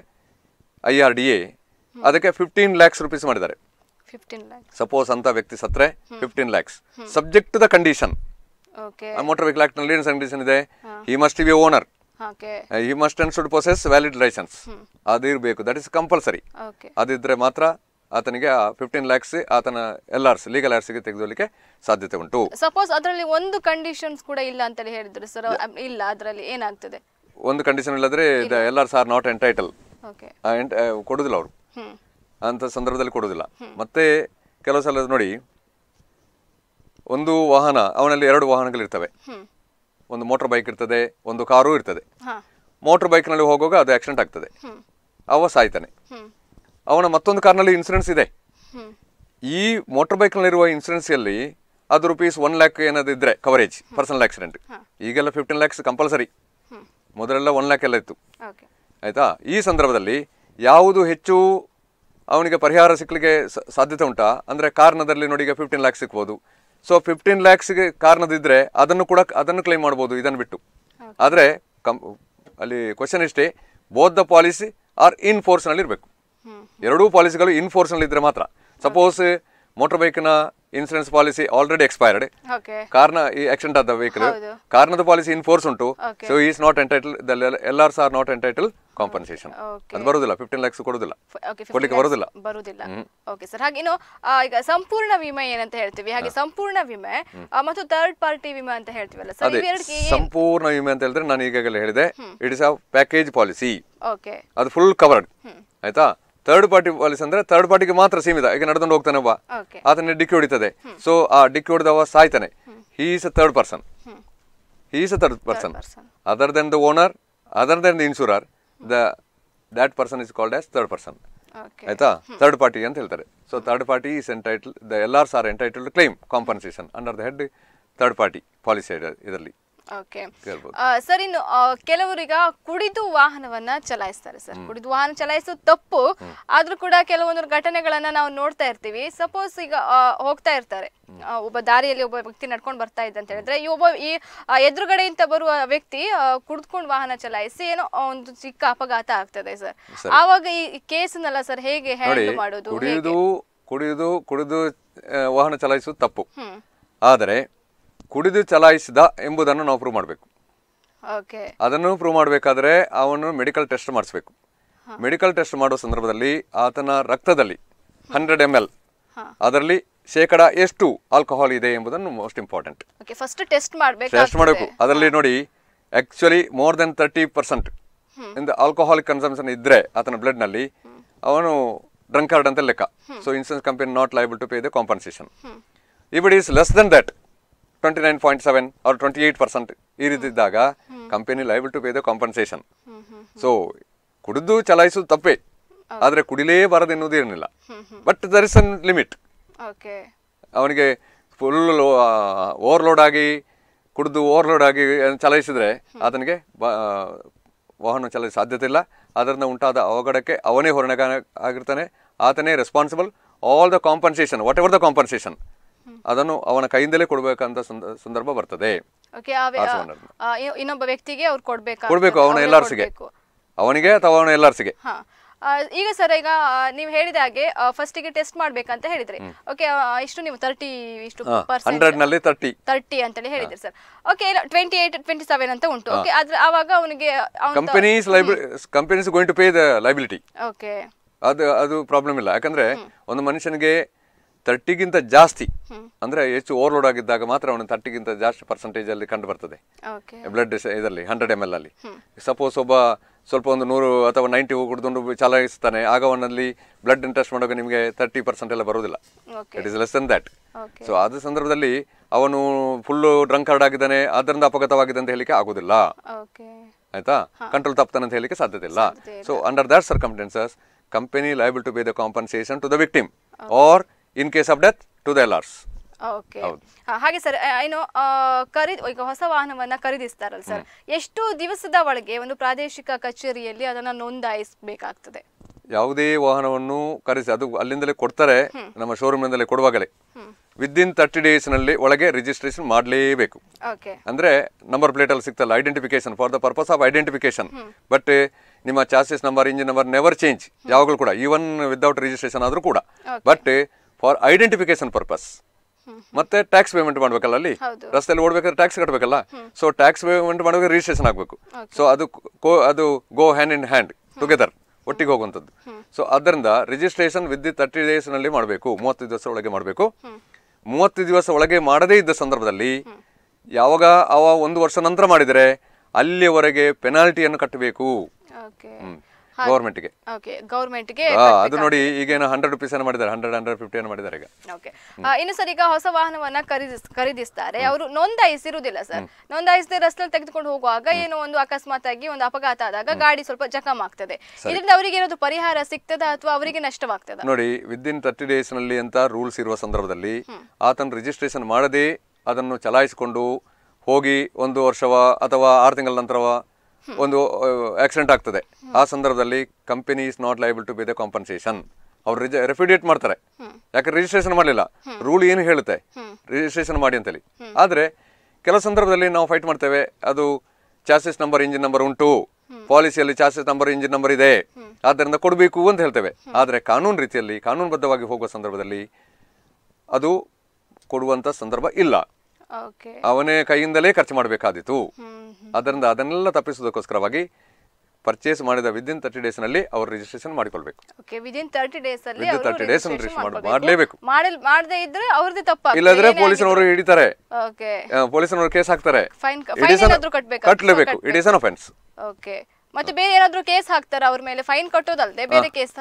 ಐ ಆರ್ ಡಿ ಎ ಅದಕ್ಕೆ ಫಿಫ್ಟೀನ್ ಲ್ಯಾಕ್ಸ್ ರುಪೀಸ್ ಮಾಡಿದ್ದಾರೆ ಸಪೋಸ್ ಅಂತ ವ್ಯಕ್ತಿ ಸತ್ರೆ fifteen lakhs subject the condition ಆ ಮೋಟರ್ ವೆಹಿಕಲ್ ಆಕ್ಟ್ ನಲ್ಲಿ ಕಂಡೀಷನ್ ಇದೆ he must be owner he must and should possess valid license ಅದಿರಬೇಕು ದಟ್ ಇಸ್ ಕಂಪಲ್ಸರಿ ಅದಿದ್ರೆ ಮಾತ್ರ ಆತನಿಗೆ ಫಿಫ್ಟೀನ್ ಲ್ಯಾಕ್ಸ್ ಆತನ ಎಲ್ ಆರ್ಸ್ ಲೀಗಲ್ ಆರ್ಸ್ಗೆ ಸಾಧ್ಯತೆ ಉಂಟು ಸಪೋಸ್ ಅದರಲ್ಲಿ ಒಂದು ಕಂಡೀಷನ್ಸ್ ಕೂಡ ಇಲ್ಲ ಅಂತ ಹೇಳಿದ್ರು ಸರ್ ಇಲ್ಲ ಅದರಲ್ಲಿ ಏನಾಗ್ತದೆ ಒಂದು ಕಂಡೀಷನ್ ಇಲ್ಲದ್ರೆ LRs L Rs are not entitle ಕೊಡುದಿಲ್ಲ ಅವರು ಅಂತ ಸಂದರ್ಭದಲ್ಲಿ ಕೊಡುದಿಲ್ಲ ಮತ್ತೆ ಕೆಲವು ಸಲ ನೋಡಿ ಒಂದು ವಾಹನ ಅವನಲ್ಲಿ ಎರಡು ವಾಹನಗಳು ವಾಹನಗಳಿರ್ತವೆ ಒಂದು ಮೋಟರ್ ಬೈಕ್ ಇರ್ತದೆ ಒಂದು ಕಾರು ಇರ್ತದೆ ಮೋಟರ್ ಬೈಕ್ನಲ್ಲಿ ಹೋಗುವಾಗ ಅದು ಆಕ್ಸಿಡೆಂಟ್ ಆಗ್ತದೆ ಅವ ಸಾಯ್ತಾನೆ ಅವನ ಮತ್ತೊಂದು ಕಾರ್ನಲ್ಲಿ ಇನ್ಸೂರೆನ್ಸ್ ಇದೆ ಈ ಮೋಟರ್ ಬೈಕ್ನಲ್ಲಿರುವ ಇನ್ಸೂರೆನ್ಸಲ್ಲಿ ಅದು ರುಪೀಸ್ ಒನ್ ಲ್ಯಾಕ್ ಏನಾದಿದ್ರೆ ಕವರೇಜ್ ಪರ್ಸನಲ್ ಆಕ್ಸಿಡೆಂಟ್ ಈಗೆಲ್ಲ ಫಿಫ್ಟೀನ್ ಲ್ಯಾಕ್ಸ್ ಕಂಪಲ್ಸರಿ ಮೊದಲೆಲ್ಲ ಒನ್ ಲ್ಯಾಕ್ ಎಲ್ಲ ಇತ್ತು ಆಯ್ತಾ ಈ ಸಂದರ್ಭದಲ್ಲಿ ಯಾವುದು ಹೆಚ್ಚು ಅವನಿಗೆ ಪರಿಹಾರ ಸಿಕ್ಕಲಿಕ್ಕೆ ಸಾಧ್ಯತೆ ಉಂಟಾ ಅಂದರೆ ಕಾರ್ನದಲ್ಲಿ ನೋಡಿ ಫಿಫ್ಟೀನ್ ಲ್ಯಾಕ್ಸ್ ಸಿಕ್ಬೋದು ಸೊ ಫಿಫ್ಟೀನ್ ಲ್ಯಾಕ್ಸ್ಗೆ ಕಾರ್ನದಿದ್ರೆ ಅದನ್ನು ಕೂಡ ಅದನ್ನು ಕ್ಲೈಮ್ ಮಾಡ್ಬೋದು ಇದನ್ನು ಬಿಟ್ಟು ಆದರೆ ಕಂ ಅಲ್ಲಿ ಕ್ವಶನ್ ಇಷ್ಟೇ ಬೋಧ ದ ಪಾಲಿಸಿ ಆರ್ ಇನ್ ನಲ್ಲಿ ಇರಬೇಕು ಎರಡೂ ಪಾಲಿಸಿಗಳು ಇನ್ಫೋರ್ಸ್ ನಲ್ಲಿ ಇದ್ರೆ ಮಾತ್ರ ಸಪೋಸ್ ಮೋಟರ್ ಬೈಕ್ ನ ಇನ್ಸೂರೆನ್ಸ್ ಪಾಲಿಸಿ ಆಲ್ರೆಡಿ ಎಕ್ಸ್ಪೈರ್ಡ್ ಕಾರ್ನ ಈ ಆಕ್ಸಿಡೆಂಟ್ ಆದ ವೆಹಿಕಲ್ ಕಾರ್ನದ ಪಾಲಿಸಿ ಇನ್ಫೋರ್ಸ್ ಉಂಟು so is not entitle L R R not entitle compensation ಅದು ಬರುದಿಲ್ಲ ಫಿಫ್ಟೀನ್ ಲ್ಯಾಕ್ಸ್ ಕೊಡುದಿಲ್ಲ ಕೊಡ್ಲಿಕ್ಕೆ ಬರುದಿಲ್ಲ ಬರುದಿಲ್ಲ ಓಕೆ ಸರ್ ಹಾಗೆ ಈಗ ಸಂಪೂರ್ಣ ವಿಮೆ ಏನಂತ ಹೇಳ್ತೀವಿ ಹಾಗೆ ಸಂಪೂರ್ಣ ವಿಮೆ ಮತ್ತು ಥರ್ಡ್ ಪಾರ್ಟಿ ವಿಮೆ ಅಂತ ಹೇಳ್ತೀವಲ್ಲ ಸರ್ ಸಂಪೂರ್ಣ ವಿಮೆ ಅಂತ ಹೇಳಿದ್ರೆ ನಾನು ಈಗಾಗಲೇ ಹೇಳಿದೆ it is a package policy okay ಅದು ಫುಲ್ ಕವರ್ಡ್ ಆಯ್ತಾ ಥರ್ಡ್ ಪಾರ್ಟಿ ಪಾಲಿಸಿ ಅಂದ್ರೆ ಥರ್ಡ್ ಪಾರ್ಟಿಗೆ ಮಾತ್ರ ಸೀಮಿತ ಈಗ ನಡೆದೊಂಡು ಹೋಗ್ತಾನೆ ಒಬ್ಬ ಆತನ ಡಿಕ್ಕಿ ಹೊಡಿತದೆ ಸೊ ಆ ಡಿಕ್ಕಿ ಹೊಡೆದವ ಸಾಯ್ತಾನೆ he is a third person he is a third person other than the owner other than the insurer the that person is called as third person ಆಯ್ತಾ ಥರ್ಡ್ ಪಾರ್ಟಿ ಅಂತ ಹೇಳ್ತಾರೆ so third party is entitle the L R R entitle claim compensation under the head third party policy ಇದರಲ್ಲಿ okay sir ಇನ್ನು ಕೆಲವರಿಗ ಕುಡಿದು ವಾಹನವನ್ನ ಚಲಾಯಿಸ್ತಾರೆ sir ಕುಡಿದು ವಾಹನ ಚಲಾಯಿಸೋದು ತಪ್ಪು ಆದ್ರೂ ಕೂಡ ಕೆಲವೊಂದು ಘಟನೆಗಳನ್ನ ನಾವು ನೋಡ್ತಾ ಇರ್ತೀವಿ ಸಪೋಸ್ ಈಗ ಹೋಗ್ತಾ ಇರ್ತಾರೆ ಒಬ್ಬ ದಾರಿಯಲ್ಲಿ ಒಬ್ಬ ವ್ಯಕ್ತಿ ನಡ್ಕೊಂಡು ಬರ್ತಾ ಇದ್ದ ಅಂತ ಹೇಳಿದ್ರೆ ಈ ಒಬ್ಬ ಈ ಎದುರುಗಡೆಯಿಂದ ಬರುವ ವ್ಯಕ್ತಿ ಕುಡಿದ್ಕೊಂಡು ವಾಹನ ಚಲಾಯಿಸಿ ಏನೋ ಒಂದು ಚಿಕ್ಕ ಅಪಘಾತ ಆಗ್ತದೆ ಸರ್ ಆವಾಗ ಈ ನಲ್ಲ ಸರ್ ಹೇಗೆ ಹ್ಯಾಂಡಲ್ ಮಾಡೋದು ಕುಡಿದು ಕುಡಿದು ವಾಹನ ಚಲಾಯಿಸುವುದು ತಪ್ಪು ಆದರೆ ಕುಡಿದು ಚಲಾಯಿಸಿದ ಎಂಬುದನ್ನು ನಾವು ಪ್ರೂವ್ ಮಾಡಬೇಕು ಅದನ್ನು ಪ್ರೂವ್ ಮಾಡಬೇಕಾದ್ರೆ ಅವನು ಮೆಡಿಕಲ್ ಟೆಸ್ಟ್ ಮಾಡಿಸಬೇಕು ಮೆಡಿಕಲ್ ಟೆಸ್ಟ್ ಮಾಡೋ ಸಂದರ್ಭದಲ್ಲಿ ಆತನ ರಕ್ತದಲ್ಲಿ ಹಂಡ್ರೆಡ್ ಎಮ್ ಎಲ್ ಅದರಲ್ಲಿ ಶೇಕಡ ಎಷ್ಟು ಆಲ್ಕೋಹಾಲ್ ಇದೆ ಎಂಬುದನ್ನು ಮೋಸ್ಟ್ ಇಂಪಾರ್ಟೆಂಟ್ ಫಸ್ಟ್ ಟೆಸ್ಟ್ ಮಾಡಬೇಕು ಟೆಸ್ಟ್ ಮಾಡಬೇಕು ಅದರಲ್ಲಿ ನೋಡಿ actually more than thirty percent ಇಂದ ಆಲ್ಕೋಹಾಲ್ ಕನ್ಸಂಪ್ಷನ್ ಇದ್ರೆ ಆತನ ಬ್ಲಡ್ ನಲ್ಲಿ ಅವನು ಡ್ರಂಕ್ ಕಾರ್ಡ್ ಅಂತ ಲೆಕ್ಕ so insurance company not liable to pay the compensation if it is less than that twenty nine point seven twenty eight percent ಈ ರೀತಿ company liable to pay the compensation so ಕುಡಿದು ಚಲಾಯಿಸೋದು ತಪ್ಪೇ ಆದರೆ ಕುಡಿಲೇಬಾರದು ಎನ್ನುವುದೇನಿಲ್ಲ but there is an limit ಅವನಿಗೆ full overload ಆಗಿ ಕುಡಿದು ಓವರ್ಲೋಡ್ ಆಗಿ ಚಲಾಯಿಸಿದ್ರೆ ಆತನಿಗೆ ವಾಹನ ಚಲಾಯಿಸ ಸಾಧ್ಯತೆ ಇಲ್ಲ ಅದರಿಂದ ಉಂಟಾದ ಅವಘಡಕ್ಕೆ ಅವನೇ ಹೊರಣೆಗಾರ ಆಗಿರ್ತಾನೆ ಆತನೇ responsible all the compensation whatever the compensation ಅದನ್ನು ಅವನ ಕೈಯಿಂದಲೇ ಕೊಡಬೇಕಂತ ಸಂದರ್ಭ ಬರ್ತದೆ ಇನ್ನೊಬ್ಬ ವ್ಯಕ್ತಿಗೆ ಅವ್ರು ಕೊಡ್ಬೇಕು ಕೊಡ್ಬೇಕು ಅವನ ಎಲ್ಲಾರ್ಸಿಗೆ ಅವನಿಗೆ ಅಥವಾ ಅವನ ಎಲ್ಲಾರ್ಸಿಗೆ ಈಗ ಸರ್ ಈಗ ನೀವು ಹೇಳಿದ ಹಾಗೆ ಫಸ್ಟ್ ಗೆ ಟೆಸ್ಟ್ ಮಾಡ್ಬೇಕಂತ ಹೇಳಿದ್ರಿ ಓಕೆ ಇಷ್ಟು ನೀವು ತರ್ಟಿ ಇಷ್ಟು ಹಂಡ್ರೆಡ್ ನಲ್ಲಿ ತರ್ಟಿ ತರ್ಟಿ ಹೇಳಿ ಹೇಳಿದ್ರಿ sir okay twenty eight twenty seven ಅಂತ ಉಂಟು ಓಕೆ ಆದ್ರೆ ಅವಾಗ ಅವನಿಗೆ companies library companies going to pay the liability okay ಅದು ಅದು ಪ್ರಾಬ್ಲಮ್ ಇಲ್ಲ ಯಾಕಂದ್ರೆ ಒಂದು ಮನುಷ್ಯನಿಗೆ ತರ್ಟಿಗಿಂತ ಜಾಸ್ತಿ ಅಂದ್ರೆ ಹೆಚ್ಚು ಓವರ್ಲೋಡ್ ಆಗಿದ್ದಾಗ ಮಾತ್ರ ಅವನು ತರ್ಟಿಗಿಂತ ಜಾಸ್ತಿ ಪರ್ಸೆಂಟೇಜ್ ಅಲ್ಲಿ ಕಂಡು ಬರ್ತದೆ ಬ್ಲಡ್ ಇದರಲ್ಲಿ ಹಂಡ್ರೆಡ್ ಎಮ್ ಎಲ್ ಅಲ್ಲಿ ಸಪೋಸ್ ಒಬ್ಬ ಸ್ವಲ್ಪ ಒಂದು ನೂರು ಅಥವಾ ನೈಂಟಿ ಕುಡ್ಕೊಂಡು ಚಲಾಯಿಸ್ತಾನೆ ಆಗ ಅವನಲ್ಲಿ ಬ್ಲಡ್ ಇಂಟ್ರೆಸ್ಟ್ ಮಾಡುವಾಗ ನಿಮಗೆ ತರ್ಟಿ ಪರ್ಸೆಂಟ್ ಎಲ್ಲ ಬರೋದಿಲ್ಲ it is less than that so ಅದ ಸಂದರ್ಭದಲ್ಲಿ ಅವನು ಫುಲ್ಲು ಡ್ರಂಕ್ ಹಾರ್ಡ್ ಆಗಿದ್ದಾನೆ ಅದರಿಂದ ಅಪಘಾತವಾಗಿದೆ ಅಂತ ಹೇಳಿಕೆ ಆಗೋದಿಲ್ಲ ಆಯ್ತಾ ಕಂಟ್ರೋಲ್ ತಪ್ತಾನೆ ಅಂತ ಹೇಳಿಕೆ ಸಾಧ್ಯತೆ ಇಲ್ಲ so under that circumstances company liable to be the compensation to the victim or in case of death to the LRs okay ಹಾಗೆ ಸರ್ ಏನು ಖರೀದಿ ಈಗ ಹೊಸ ವಾಹನವನ್ನ ಖರೀದಿಸ್ತಾರಲ್ಲ ಸರ್ ಎಷ್ಟು ದಿವಸದ ಒಳಗೆ ಒಂದು ಪ್ರಾದೇಶಿಕ ಕಚೇರಿಯಲ್ಲಿ ಅದನ್ನ ನೋಂದಾಯಿಸಬೇಕಾಗ್ತದೆ ಯಾವುದೇ ವಾಹನವನ್ನು ಖರೀದಿಸಿ ಅದು ಅಲ್ಲಿಂದಲೇ ಕೊಡ್ತಾರೆ ನಮ್ಮ ಶೋರೂಮ್ನಿಂದಲೇ ಕೊಡುವಾಗಲೇ ಇನ್ ತರ್ಟಿ ಡೇಸ್ ನಲ್ಲಿ ಒಳಗೆ ರಿಜಿಸ್ಟ್ರೇಷನ್ ಮಾಡಲೇಬೇಕು ಅಂದ್ರೆ ನಂಬರ್ ಪ್ಲೇಟ್ ಅಲ್ಲಿ ಸಿಗ್ತಲ್ಲ identification for the purpose of identification but ನಿಮ್ಮ chassis number engine number never change ಯಾವಾಗಲೂ ಕೂಡ ಈವನ್ ವಿದೌಟ್ ರಿಜಿಸ್ಟ್ರೇಷನ್ ಆದರೂ ಕೂಡ ಬಟ್ ಫಾರ್ ಐಡೆಂಟಿಫಿಕೇಶನ್ ಪರ್ಪಸ್ ಮತ್ತೆ ಟ್ಯಾಕ್ಸ್ ಪೇಮೆಂಟ್ ಮಾಡ್ಬೇಕಲ್ಲ ಅಲ್ಲಿ ರಸ್ತೆಯಲ್ಲಿ ಓಡ್ಬೇಕಾದ್ರೆ ಟ್ಯಾಕ್ಸ್ ಕಟ್ಟಬೇಕಲ್ಲ ಸೊ ಟ್ಯಾಕ್ಸ್ ಪೇಮೆಂಟ್ ಮಾಡುವಾಗ ರಿಜಿಸ್ಟ್ರೇಷನ್ ಆಗಬೇಕು ಸೊ ಅದು ಅದು go hand in hand together ಒಟ್ಟಿಗೆ ಹೋಗುವಂಥದ್ದು ಸೊ ಅದರಿಂದ ರಿಜಿಸ್ಟ್ರೇಷನ್ ವಿತ್ ತರ್ಟಿ ಡೇಸ್ ನಲ್ಲಿ ಮಾಡಬೇಕು ಮೂವತ್ತು ದಿವಸ ಒಳಗೆ ಮಾಡಬೇಕು ಮೂವತ್ತು ದಿವಸ ಒಳಗೆ ಮಾಡದೇ ಇದ್ದ ಸಂದರ್ಭದಲ್ಲಿ ಯಾವಾಗ ಅವ ಒಂದು ವರ್ಷ ನಂತರ ಮಾಡಿದರೆ ಅಲ್ಲಿಯವರೆಗೆ ಪೆನಾಲ್ಟಿಯನ್ನು ಕಟ್ಟಬೇಕು ಗೆ ಓಕೆ ಗೆ ಅದು ನೋಡಿ ಈಗೇನೋ ಹಂಡ್ರೆಡ್ ರುಪೀಸ್ ಏನೋ ಮಾಡಿದ್ದಾರೆ ಹಂಡ್ರೆಡ್ ಹಂಡ್ರೆಡ್ ಫಿಫ್ಟಿ ಈಗ ಓಕೆ ಇನ್ನು ಸರ್ ಈಗ ಹೊಸ ವಾಹನವನ್ನ ಖರೀದಿಸ್ ಖರೀದಿಸ್ತಾರೆ ಅವರು ನೋಂದಾಯಿಸಿರುವುದಿಲ್ಲ ಸರ್ ನೋಂದಾಯಿಸಿದ ರಸ್ತೆಯಲ್ಲಿ ತೆಗೆದುಕೊಂಡು ಹೋಗುವಾಗ ಏನೋ ಒಂದು ಅಕಸ್ಮಾತ್ ಆಗಿ ಒಂದು ಅಪಘಾತ ಆದಾಗ ಗಾಡಿ ಸ್ವಲ್ಪ ಜಖಮ್ ಆಗ್ತದೆ ಇದರಿಂದ ಅವರಿಗೆ ಏನಾದ್ರು ಪರಿಹಾರ ಸಿಗ್ತದ ಅಥವಾ ಅವರಿಗೆ ನಷ್ಟವಾಗ್ತದ ನೋಡಿ ಇನ್ ತರ್ಟಿ ಡೇಸ್ ನಲ್ಲಿ ಅಂತ ರೂಲ್ಸ್ ಇರುವ ಸಂದರ್ಭದಲ್ಲಿ ಆತನ ರಿಜಿಸ್ಟ್ರೇಷನ್ ಮಾಡದೆ ಅದನ್ನು ಚಲಾಯಿಸಿಕೊಂಡು ಹೋಗಿ ಒಂದು ವರ್ಷವ ಅಥವಾ ಆರು ತಿಂಗಳ ನಂತರವ ಒಂದು ಆಕ್ಸಿಡೆಂಟ್ ಆಗ್ತದೆ ಆ ಸಂದರ್ಭದಲ್ಲಿ company is not liable to be the compensation ಅವ್ರು ರಿಜ ಮಾಡ್ತಾರೆ ಯಾಕೆ ರಿಜಿಸ್ಟ್ರೇಷನ್ ಮಾಡಲಿಲ್ಲ ರೂಲ್ ಏನು ಹೇಳುತ್ತೆ ರಿಜಿಸ್ಟ್ರೇಷನ್ ಮಾಡಿ ಅಂತೇಳಿ ಆದರೆ ಕೆಲವು ಸಂದರ್ಭದಲ್ಲಿ ನಾವು ಫೈಟ್ ಮಾಡ್ತೇವೆ ಅದು ಚಾಸಿಸ್ ನಂಬರ್ ಇಂಜಿನ್ ನಂಬರ್ ಉಂಟು ಪಾಲಿಸಿಯಲ್ಲಿ ಚಾಸಿಸ್ ನಂಬರ್ ಇಂಜಿನ್ ನಂಬರ್ ಇದೆ ಆದ್ದರಿಂದ ಕೊಡಬೇಕು ಅಂತ ಹೇಳ್ತೇವೆ ಆದರೆ ಕಾನೂನು ರೀತಿಯಲ್ಲಿ ಕಾನೂನುಬದ್ಧವಾಗಿ ಹೋಗುವ ಸಂದರ್ಭದಲ್ಲಿ ಅದು ಕೊಡುವಂಥ ಸಂದರ್ಭ ಇಲ್ಲ ಅವನೇ ಕೈಯಿಂದಲೇ ಖರ್ಚು ಮಾಡಬೇಕಾದಿತ್ತು ಅದರಿಂದ ಅದನ್ನೆಲ್ಲ ತಪ್ಪಿಸೋದಕ್ಕೋಸ್ಕರವಾಗಿ ಪರ್ಚೇಸ್ ಮಾಡಿದ ವಿದಿನ್ ತರ್ಟಿ ಡೇಸ್ ನಲ್ಲಿ ಅವರು ರಿಜಿಸ್ಟ್ರೇಷನ್ ಮಾಡಿಕೊಳ್ಬೇಕು ವಿದಿನ್ ತರ್ಟಿ ಡೇಸ್ ಅಲ್ಲಿ ಮಾಡಲೇಬೇಕು ಮಾಡದೇ ಇದ್ರೆ ಅವ್ರದ್ದು ತಪ್ಪು ಇಲ್ಲದ್ರೆ ಪೊಲೀಸನವರು ಹಿಡಿತಾರೆ ಪೊಲೀಸನವರು ಕೇಸ್ ಹಾಕ್ತಾರೆ ಕಟ್ಟಲೇಬೇಕು it is an offence okay ಮತ್ತೆ ಬೇರೆ ಏನಾದರೂ ಕೇಸ್ ಹಾಕ್ತಾರ ಅವ್ರ ಮೇಲೆ ಫೈನ್ ಕಟ್ಟೋದಲ್ದೆ ಬೇರೆ ಕೇಸ್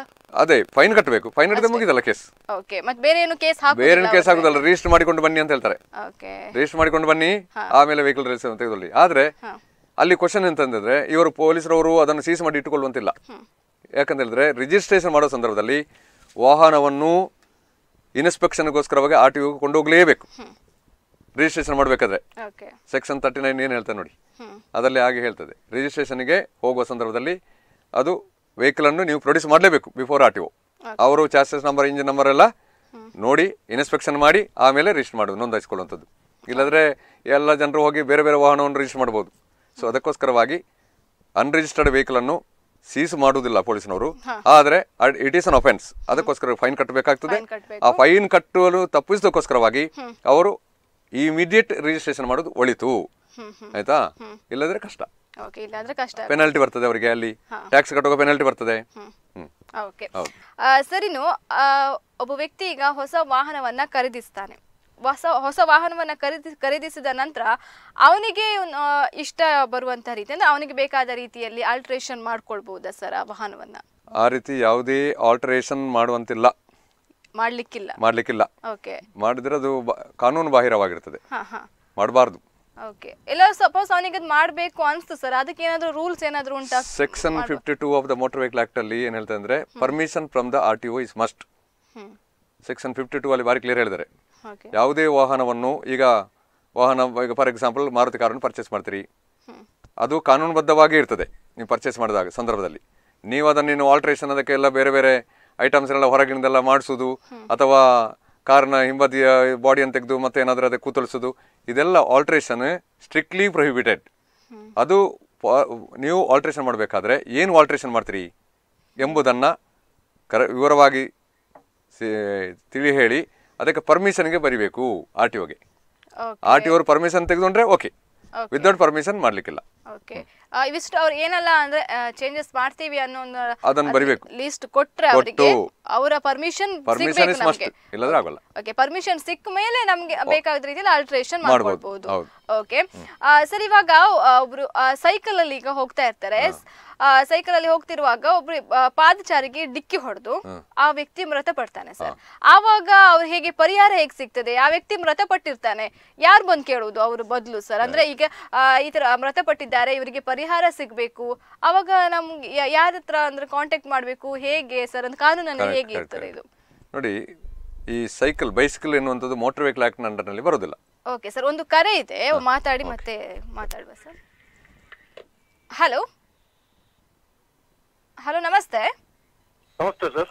ಅದೇ ಫೈನ್ ಕಟ್ಟಬೇಕು ಫೈನ್ ಕಟ್ಟದೆ ಮುಗಿದಲ್ಲ ಕೇಸ್ ಓಕೆ ಮತ್ತೆ ಬೇರೆ ಏನು ಕೇಸ್ ಹಾಕಿ ಬೇರೆ ಕೇಸ್ ಆಗೋದಲ್ಲ ರಿಜಿಸ್ಟರ್ ಮಾಡಿಕೊಂಡು ಬನ್ನಿ ಅಂತ ಹೇಳ್ತಾರೆ ಓಕೆ ರಿಜಿಸ್ಟರ್ ಮಾಡಿಕೊಂಡು ಬನ್ನಿ ಆಮೇಲೆ ವೆಹಿಕಲ್ ರಿಜಿಸ್ಟರ್ ಅಂತ ತೆಗೆದುಕೊಳ್ಳಿ ಆದ್ರೆ ಅಲ್ಲಿ ಕ್ವಶನ್ ಎಂತಂದ್ರೆ ಇವರು ಪೊಲೀಸರವರು ಅದನ್ನು ಸೀಸ್ ಮಾಡಿ ಇಟ್ಟುಕೊಳ್ಳುವಂತಿಲ್ಲ ಯಾಕಂತ ಹೇಳಿದ್ರೆ ರಿಜಿಸ್ಟ್ರೇಷನ್ ಮಾಡೋ ಸಂದರ್ಭದಲ್ಲಿ ವಾಹನವನ್ನು ಇನ್ಸ್ಪೆಕ್ಷನ್ಗೋಸ್ಕರವಾಗಿ ಆರ್ ಟಿ ಕೊಂಡೋಗ್ಲೇಬೇಕು ರಿಜಿಸ್ಟ್ರೇಷನ್ ಮಾಡಬೇಕಾದ್ರೆ ಸೆಕ್ಷನ್ ತರ್ಟಿ ನೈನ್ ಏನು ಹೇಳ್ತಾರೆ ನೋಡಿ ಅದರಲ್ಲಿ ಹಾಗೆ ಹೇಳ್ತದೆ ರಿಜಿಸ್ಟ್ರೇಷನ್ಗೆ ಹೋಗುವ ಸಂದರ್ಭದಲ್ಲಿ ಅದು ಅನ್ನು ನೀವು ಪ್ರೊಡ್ಯೂಸ್ ಮಾಡಲೇಬೇಕು ಬಿಫೋರ್ ಆರ್ ಟಿ ಒ ಅವರು ಚಾರ್ಜಸ್ ನಂಬರ್ ಇಂಜಿನ್ ನಂಬರ್ ಎಲ್ಲ ನೋಡಿ ಇನ್ಸ್ಪೆಕ್ಷನ್ ಮಾಡಿ ಆಮೇಲೆ ರಿಜಿಸ್ಟರ್ ಮಾಡೋದು ನೋಂದಾಯಿಸ್ಕೊಳ್ಳುವಂಥದ್ದು ಇಲ್ಲದ್ರೆ ಎಲ್ಲ ಜನರು ಹೋಗಿ ಬೇರೆ ಬೇರೆ ವಾಹನವನ್ನು ರಿಜಿಸ್ಟರ್ ಮಾಡ್ಬೋದು ಸೊ ಅದಕ್ಕೋಸ್ಕರವಾಗಿ ಅನ್ರಿಜಿಸ್ಟರ್ಡ್ ಅನ್ನು ಸೀಸ್ ಮಾಡುವುದಿಲ್ಲ ಪೊಲೀಸ್ನವರು ಆದರೆ ಇಟ್ ಈಸ್ ಅನ್ ಅಫೆನ್ಸ್ ಅದಕ್ಕೋಸ್ಕರ ಫೈನ್ ಕಟ್ಟಬೇಕಾಗ್ತದೆ ಆ ಫೈನ್ ಕಟ್ಟಲು ತಪ್ಪಿಸೋದಕ್ಕೋಸ್ಕರವಾಗಿ ಅವರು ಇಮಿಡಿಯೇಟ್ ರಿಜಿಸ್ಟ್ರೇಷನ್ ಮಾಡೋದು ಒಳಿತು ಆಯ್ತಾ ಇಲ್ಲದ್ರೆ ಕಷ್ಟ ಓಕೆ ಇಲ್ಲಾಂದ್ರೆ ಕಷ್ಟ ಪೆನಾಲ್ಟಿ ಬರ್ತದೆ ಅವರಿಗೆ ಅಲ್ಲಿ ಟ್ಯಾಕ್ಸ್ ಕಟ್ಟುವ ಪೆನಾಲ್ಟಿ ಬರ್ತದೆ ಓಕೆ ಸರಿನು ಒಬ್ಬ ವ್ಯಕ್ತಿ ಈಗ ಹೊಸ ವಾಹನವನ್ನ ಖರೀದಿಸ್ತಾನೆ ಹೊಸ ಹೊಸ ವಾಹನವನ್ನ ಖರೀದಿ ಖರೀದಿಸಿದ ನಂತರ ಅವನಿಗೆ ಇಷ್ಟ ಬರುವಂತಹ ರೀತಿ ಅಂದ್ರೆ ಅವನಿಗೆ ಬೇಕಾದ ರೀತಿಯಲ್ಲಿ ಆಲ್ಟ್ರೇಷನ್ ಮಾಡ್ಕೊಳ್ಬಹುದಾ ಸರ್ ಆ ವಾಹನವನ್ನ ಆ ರೀತಿ ಯಾವುದೇ ಆಲ್ಟ್ರೇಷನ್ ಮಾಡುವಂತಿಲ್ಲ ಮಾಡ್ಲಿಕ್ಕಿಲ್ಲ ಮಾಡ್ಲಿಕ್ಕಿಲ್ಲ ಓಕೆ ಮಾಡಿದ್ರೆ ಅದು ಕಾನೂನು ಬಾಹಿರವಾಗಿರ್ತದೆ ಮಾಡಬಾರ್ದು ಓಕೆ ಇಲ್ಲ ಸಪೋಸ್ ಅವನಿಗೆ ಅದು ಮಾಡಬೇಕು ಸರ್ ಅದಕ್ಕೆ ಏನಾದರೂ ರೂಲ್ಸ್ ಏನಾದರೂ ಉಂಟಾ section fifty two of the motor vehicle act ಅಲ್ಲಿ ಏನು ಹೇಳ್ತಾ permission from the R T O is must section fifty two ಅಲ್ಲಿ ಬಾರಿ ಕ್ಲಿಯರ್ ಹೇಳಿದ್ದಾರೆ ಯಾವುದೇ ವಾಹನವನ್ನು ಈಗ ವಾಹನ ಈಗ ಫಾರ್ ಎಕ್ಸಾಂಪಲ್ ಮಾರುತಿ ಕಾರನ್ನು ಪರ್ಚೇಸ್ ಮಾಡ್ತೀರಿ ಅದು ಕಾನೂನುಬದ್ಧವಾಗಿ ಇರ್ತದೆ ನೀವು ಪರ್ಚೇಸ್ ಮಾಡಿದಾಗ ಸಂದರ್ಭದಲ್ಲಿ ನೀವು ಅದನ್ನು ನೀನು ಆಲ್ಟ್ರೇಷನ್ ಅದಕ್ಕೆಲ್ಲ ಬೇರೆ ಬೇರೆ ಐಟಮ್ಸ್ ಎಲ್ಲ ಹೊರಗಿನದೆಲ್ಲ ಮಾಡಿಸೋದು ಅಥವಾ ಕಾರ್ನ ಹಿಂಬದಿಯ ಬಾಡಿಯನ್ನು ತೆಗೆದು ಮತ್ತೆ ಏನಾದರೂ ಅದಕ್ಕೆ ಕೂತಳಿಸೋದು ಇದೆಲ್ಲ ಆಲ್ಟ್ರೇಷನ್ ಸ್ಟ್ರಿಕ್ಟ್ಲಿ ಪ್ರೊಹಿಬಿಟೆಡ್ ಅದು ನೀವು ಆಲ್ಟ್ರೇಷನ್ ಮಾಡಬೇಕಾದ್ರೆ ಏನು ಆಲ್ಟ್ರೇಷನ್ ಮಾಡ್ತೀರಿ ಎಂಬುದನ್ನು ಕರ ವಿವರವಾಗಿ ತಿಳಿ ಹೇಳಿ ಅದಕ್ಕೆ ಪರ್ಮಿಷನ್ಗೆ ಬರಿಬೇಕು ಆರ್ ಟಿ ಒಗೆ ಆರ್ ಟಿ ಒರು ಪರ್ಮಿಷನ್ ತೆಗೆದುಕೊಂಡ್ರೆ ಓಕೆ ವಿತೌಟ್ ಪರ್ಮಿಷನ್ ಮಾಡ್ಲಿಕ್ಕಿಲ್ಲ ಓಕೆ ಇವಿಷ್ಟು ಅವ್ರು ಏನಲ್ಲ ಅಂದ್ರೆ ಚೇಂಜಸ್ ಮಾಡ್ತೀವಿ ಅನ್ನೋ ಒಂದು ಅದನ್ನ ಬರಿಬೇಕು ಲಿಸ್ಟ್ ಕೊಟ್ರೆ ಅವರಿಗೆ ಅವರ ಪರ್ಮಿಷನ್ ಪರ್ಮಿಷನ್ ಇಸ್ ಮಸ್ಟ್ ಇಲ್ಲದ್ರೆ ಆಗಲ್ಲ ಓಕೆ ಪರ್ಮಿಷನ್ ಸಿಕ್ಕ ಮೇಲೆ ನಮಗೆ ಬೇಕಾದ ರೀತಿಯಲ್ಲಿ ಆಲ್ಟರೇಷನ್ ಮಾಡ್ಕೊಳ್ಬಹುದು ಓಕೆ ಸರ್ ಇವಾಗ ಒಬ್ರು ಸೈಕಲ್ ಅಲ್ಲಿ ಈಗ ಹೋಗ್ತಾ ಇರ್ತಾರೆ ಸೈಕಲ್ ಅಲ್ಲಿ ಹೋಗ್ತಿರುವಾಗ ಒಬ್ರು ಪಾದಚಾರಿಗೆ ಡಿಕ್ಕಿ ಹೊಡೆದು ಆ ವ್ಯಕ್ತಿ ಮೃತಪಡ್ತಾನೆ ಸರ್ ಆವಾಗ ಅವ್ರು ಹೇಗೆ ಪರಿಹಾರ ಹೇಗೆ ಸಿಗ್ತದೆ ಆ ವ್ಯಕ್ತಿ ಮೃತಪಟ್ಟಿರ್ತಾನೆ ಯಾರು ಬಂದು ಕೇಳುವುದು ಅವ್ರ ಬದಲು ಸರ್ ಅಂದ್ರೆ ಈಗ ಈ ತರ ಮೃತಪಟ್ಟಿದ್ದಾರೆ ಇವರಿಗೆ ಪರಿಹಾರ ಸಿಗ್ಬೇಕು ಅವಾಗ ನಮ್ಗೆ ಯಾರ ಹತ್ರ ಅಂದ್ರೆ ಕಾಂಟ್ಯಾಕ್ಟ್ ಮಾಡ್ಬೇಕು ಹೇಗೆ ಸರ್ ಅಂದ್ರೆ ಕಾನೂನಲ್ಲಿ ಹೇಗೆ ಇರ್ತದೆ ಇದು ನೋಡಿ ಈ ಸೈಕಲ್ ಬೈಸಿಕಲ್ ಎನ್ನುವಂಥದ್ದು ಮೋಟರ್ ವೆಹಿಕಲ್ ಆಕ್ಟ್ ಅಂಡರ್ನಲ್ಲಿ ಬರೋದಿಲ್ಲ ಓಕೆ ಸರ್ ಒಂದು ಕರೆ ಇದೆ ಮಾತಾಡಿ ಮತ್ತೆ ಮಾತಾಡುವ ಸರ್ ಹಲೋ ಹಲೋ ನಮಸ್ತೆ ನಮಸ್ತೆ ಸರ್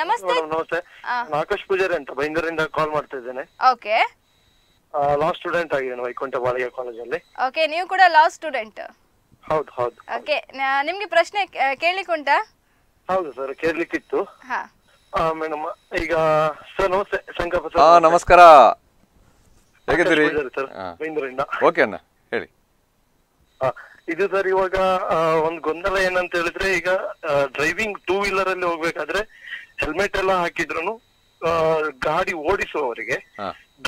ನಮಸ್ತೆ ನಮಸ್ತೆ ಆಕಾಶ್ ಪೂಜಾರಿ ಅಂತ ಬೆಂಗಳೂರಿಂದ ಕಾಲ್ ಮಾಡ್ತಾ ಇದ್ದೇನೆ ಓಕೆ ಲಾ ಸ್ಟೂಡೆಂಟ್ ಆಗಿದ್ದೇನೆ ವೈಕುಂಠ ಬಾಳಿಗೆ ಕಾಲೇಜಲ್ಲಿ ಓಕೆ ನೀವು ಕೂಡ ಲಾ ಸ್ಟೂಡೆಂಟ್ ಹೌದು ಹೌದು ಓಕೆ ನಿಮಗೆ ಪ್ರಶ್ನೆ ಕೇಳಲಿಕ್ಕೆ ಉಂಟಾ ಹೌದು ಸರ್ ಕೇಳಲಿಕ್ಕಿತ್ತು ಮೇಡಮ್ ಈಗ ಸರ್ ನಮಸ್ತೆ ಸಂಕಲ್ಪ ಸರ್ ನಮಸ್ಕಾರ ಹೇಗಿದ್ದೀರಿ ಸರ್ ಬೈಂದೂರಿಂದ ಓಕೆ ಅಣ್ಣ ಹೇಳಿ ಇದು ಸರ್ ಇವಾಗ ಒಂದ್ ಗೊಂದಲ ಏನಂತ ಹೇಳಿದ್ರೆ ಈಗ ಡ್ರೈವಿಂಗ್ ಟೂ ವೀಲರ್ ಅಲ್ಲಿ ಹೋಗ್ಬೇಕಾದ್ರೆ ಹೆಲ್ಮೆಟ್ ಎಲ್ಲ ಹಾಕಿದ್ರು ಗಾಡಿ ಓಡಿಸುವವರಿಗೆ